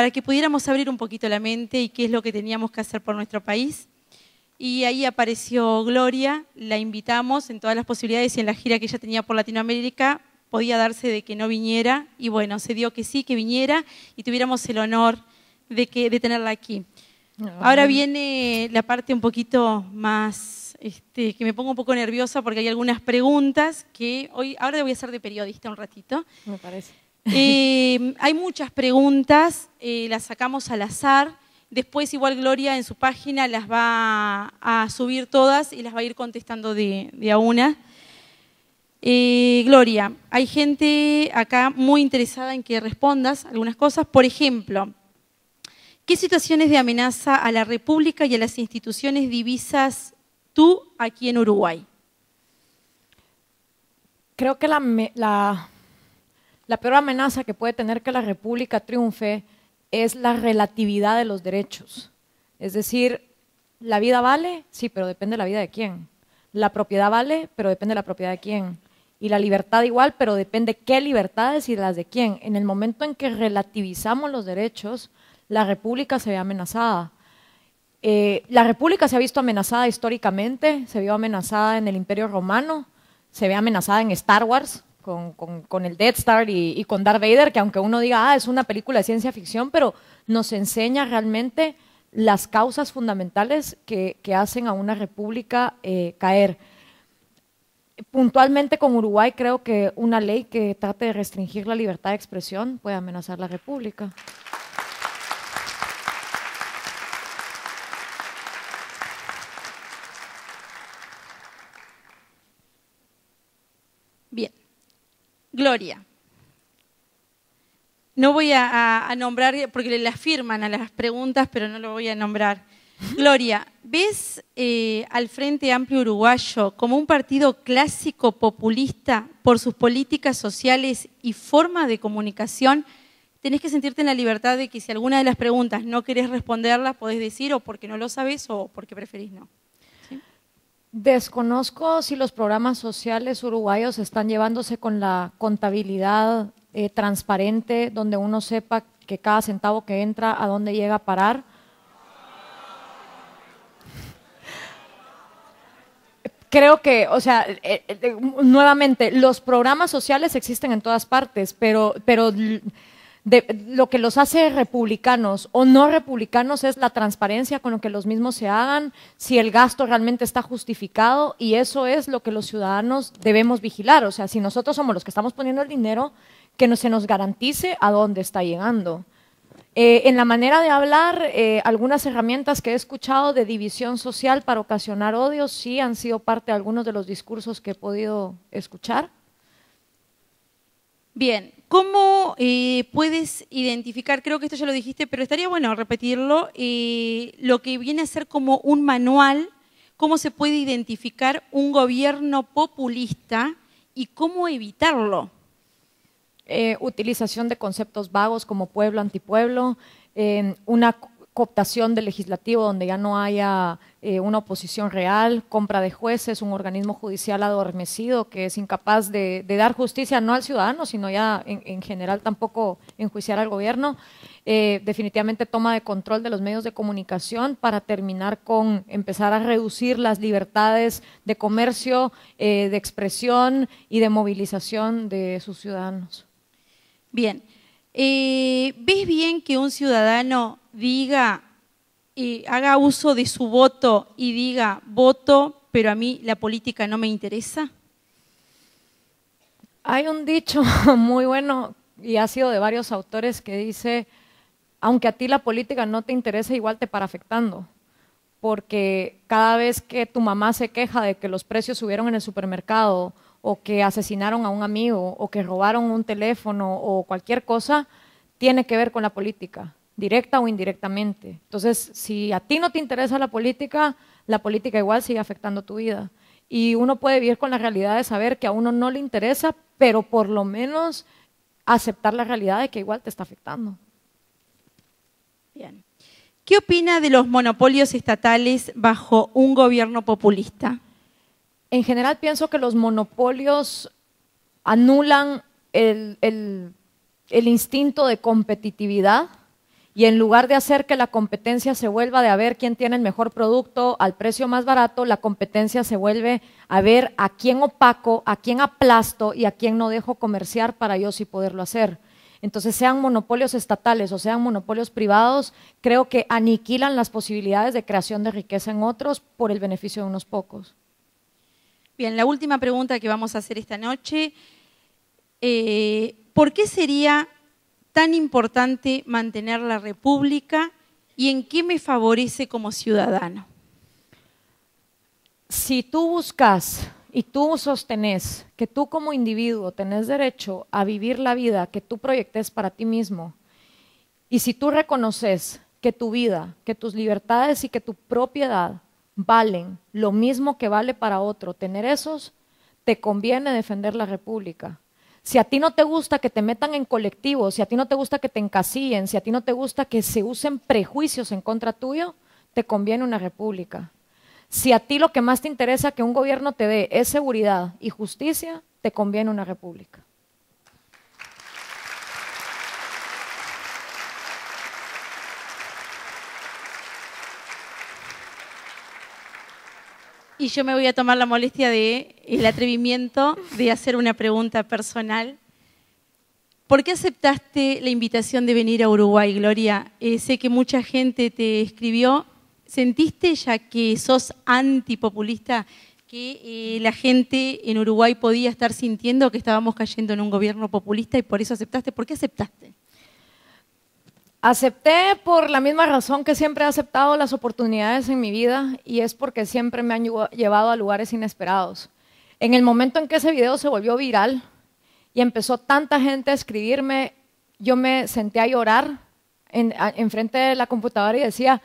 para que pudiéramos abrir un poquito la mente y qué es lo que teníamos que hacer por nuestro país. Y ahí apareció Gloria, la invitamos en todas las posibilidades y en la gira que ella tenía por Latinoamérica podía darse de que no viniera y bueno, se dio que sí, que viniera y tuviéramos el honor de, que, de tenerla aquí. Ah, ahora viene la parte un poquito más, este, que me pongo un poco nerviosa porque hay algunas preguntas que hoy, ahora voy a ser de periodista un ratito. Me parece hay muchas preguntas, eh, las sacamos al azar. Después igual Gloria en su página las va a subir todas y las va a ir contestando de, a una. Eh, Gloria, hay gente acá muy interesada en que respondas algunas cosas. Por ejemplo, ¿qué situaciones de amenaza a la República y a las instituciones divisas tú aquí en Uruguay? Creo que la la peor amenaza que puede tener que la República triunfe es la relatividad de los derechos. Es decir, la vida vale, sí, pero depende de la vida de quién. La propiedad vale, pero depende de la propiedad de quién. Y la libertad igual, pero depende qué libertades y las de quién. En el momento en que relativizamos los derechos, la República se ve amenazada. Eh, la República se ha visto amenazada históricamente, se vio amenazada en el Imperio Romano, se ve amenazada en Star Wars, con, el Dead Star y, con Darth Vader, que aunque uno diga, ah, es una película de ciencia ficción, pero nos enseña realmente las causas fundamentales que, hacen a una república eh, caer. Puntualmente con Uruguay creo que una ley que trate de restringir la libertad de expresión puede amenazar la república. Bien gloria. No voy a, nombrar, porque le afirman a las preguntas, pero no lo voy a nombrar. Gloria, ¿ves eh, al Frente Amplio Uruguayo como un partido clásico populista por sus políticas sociales y forma de comunicación? Tenés que sentirte en la libertad de que si alguna de las preguntas no querés responderla podés decir o porque no lo sabes o porque preferís no. Desconozco si los programas sociales uruguayos están llevándose con la contabilidad eh, transparente, donde uno sepa que cada centavo que entra, a dónde llega a parar. creo que, o sea, eh, eh, nuevamente, los programas sociales existen en todas partes, pero, pero lo que los hace republicanos o no republicanos es la transparencia con lo que los mismos se hagan, si el gasto realmente está justificado y eso es lo que los ciudadanos debemos vigilar. O sea, si nosotros somos los que estamos poniendo el dinero, que no, se nos garantice a dónde está llegando. Eh, en la manera de hablar, eh, algunas herramientas que he escuchado de división social para ocasionar odio sí han sido parte de algunos de los discursos que he podido escuchar. Bien, ¿Cómo eh, puedes identificar, creo que esto ya lo dijiste, pero estaría bueno repetirlo, eh, lo que viene a ser como un manual, cómo se puede identificar un gobierno populista y cómo evitarlo? Eh, utilización de conceptos vagos como pueblo, antipueblo, una, optación del legislativo donde ya no haya eh, una oposición real, compra de jueces, un organismo judicial adormecido que es incapaz de, dar justicia no al ciudadano, sino ya en, general tampoco enjuiciar al gobierno, eh, definitivamente toma de control de los medios de comunicación para terminar con empezar a reducir las libertades de comercio, eh, de expresión y de movilización de sus ciudadanos. Bien. Y ¿ves bien que un ciudadano diga, y haga uso de su voto y diga, voto, pero a mí la política no me interesa? Hay un dicho muy bueno y ha sido de varios autores que dice, aunque a ti la política no te interese, igual te para afectando. Porque cada vez que tu mamá se queja de que los precios subieron en el supermercado o que asesinaron a un amigo o que robaron un teléfono o cualquier cosa tiene que ver con la política, directa o indirectamente. Entonces, si a ti no te interesa la política, la política igual sigue afectando tu vida. Y uno puede vivir con la realidad de saber que a uno no le interesa, pero por lo menos aceptar la realidad de que igual te está afectando. Bien. ¿Qué opina de los monopolios estatales bajo un gobierno populista? en general pienso que los monopolios anulan el, instinto de competitividad y en lugar de hacer que la competencia se vuelva de a ver quién tiene el mejor producto al precio más barato, la competencia se vuelve a ver a quién opaco, a quién aplasto y a quién no dejo comerciar para yo sí poderlo hacer. Entonces, sean monopolios estatales o sean monopolios privados, creo que aniquilan las posibilidades de creación de riqueza en otros por el beneficio de unos pocos. Bien, la última pregunta que vamos a hacer esta noche. Eh, ¿Por qué sería tan importante mantener la República y en qué me favorece como ciudadano? Si tú buscas y tú sostenés que tú como individuo tenés derecho a vivir la vida que tú proyectes para ti mismo, y si tú reconoces que tu vida, que tus libertades y que tu propiedad valen lo mismo que vale para otro. Tener esos te conviene defender la República. Si a ti no te gusta que te metan en colectivos, si a ti no te gusta que te encasillen, si a ti no te gusta que se usen prejuicios en contra tuyo, te conviene una república. Si a ti lo que más te interesa que un gobierno te dé es seguridad y justicia, te conviene una república. y yo me voy a tomar la molestia de el atrevimiento de hacer una pregunta personal. ¿Por qué aceptaste la invitación de venir a Uruguay, Gloria? Eh, sé que mucha gente te escribió. ¿Sentiste ya que sos antipopulista, que eh, la gente en Uruguay podía estar sintiendo que estábamos cayendo en un gobierno populista y por eso aceptaste? ¿Por qué aceptaste? Acepté por la misma razón que siempre he aceptado las oportunidades en mi vida y es porque siempre me han llevado a lugares inesperados. En el momento en que ese video se volvió viral y empezó tanta gente a escribirme, yo me senté a llorar en, frente de la computadora y decía,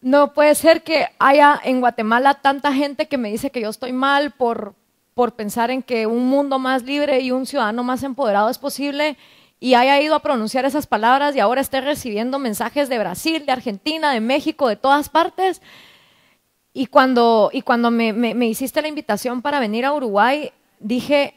no puede ser que haya en Guatemala tanta gente que me dice que yo estoy mal por, por pensar en que un mundo más libre y un ciudadano más empoderado es posible y haya ido a pronunciar esas palabras y ahora esté recibiendo mensajes de Brasil, de Argentina, de México, de todas partes. Y cuando, me, me hiciste la invitación para venir a Uruguay, dije,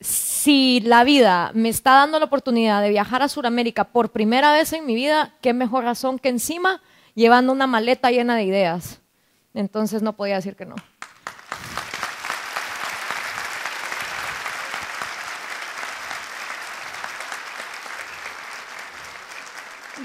si la vida me está dando la oportunidad de viajar a Sudamérica por primera vez en mi vida, qué mejor razón que encima llevando una maleta llena de ideas. Entonces no podía decir que no.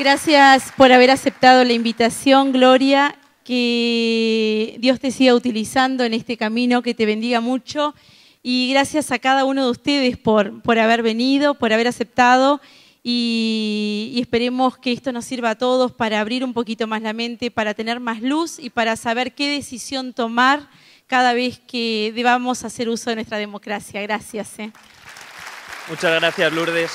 Gracias por haber aceptado la invitación, Gloria. Que Dios te siga utilizando en este camino, que te bendiga mucho. Y gracias a cada uno de ustedes por, por haber venido, por haber aceptado. Y, esperemos que esto nos sirva a todos para abrir un poquito más la mente, para tener más luz y para saber qué decisión tomar cada vez que debamos hacer uso de nuestra democracia. Gracias. Eh. Muchas gracias, Lourdes.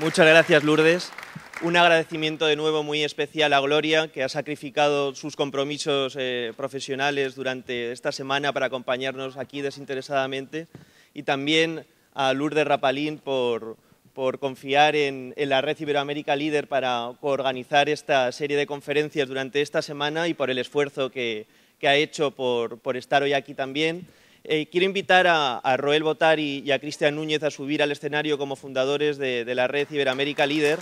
Muchas gracias, Lourdes. Un agradecimiento de nuevo muy especial a Gloria, que ha sacrificado sus compromisos eh, profesionales durante esta semana para acompañarnos aquí desinteresadamente. Y también a Lourdes Rapalín por, confiar en, la Red Iberoamérica Líder para organizar esta serie de conferencias durante esta semana y por el esfuerzo que, ha hecho por estar hoy aquí también. Eh, quiero invitar a, Roel Botar y, a Cristian Núñez a subir al escenario como fundadores de, la red Ciberamérica Líder.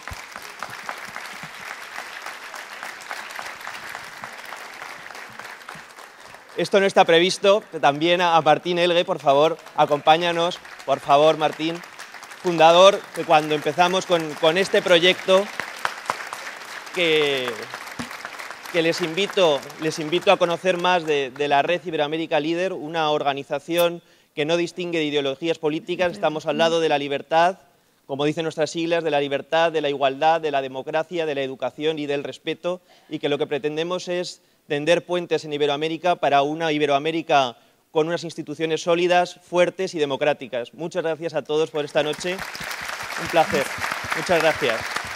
Esto no está previsto. También a, Martín Elgue, por favor, acompáñanos. Por favor, Martín, fundador, que cuando empezamos con, con este proyecto, que, les invito, a conocer más de, de la Red Iberoamérica Líder, una organización que no distingue de ideologías políticas, estamos al lado de la libertad, como dicen nuestras siglas, de la libertad, de la igualdad, de la democracia, de la educación y del respeto, y que lo que pretendemos es tender puentes en Iberoamérica para una Iberoamérica con unas instituciones sólidas, fuertes y democráticas. Muchas gracias a todos por esta noche. Un placer. Muchas gracias.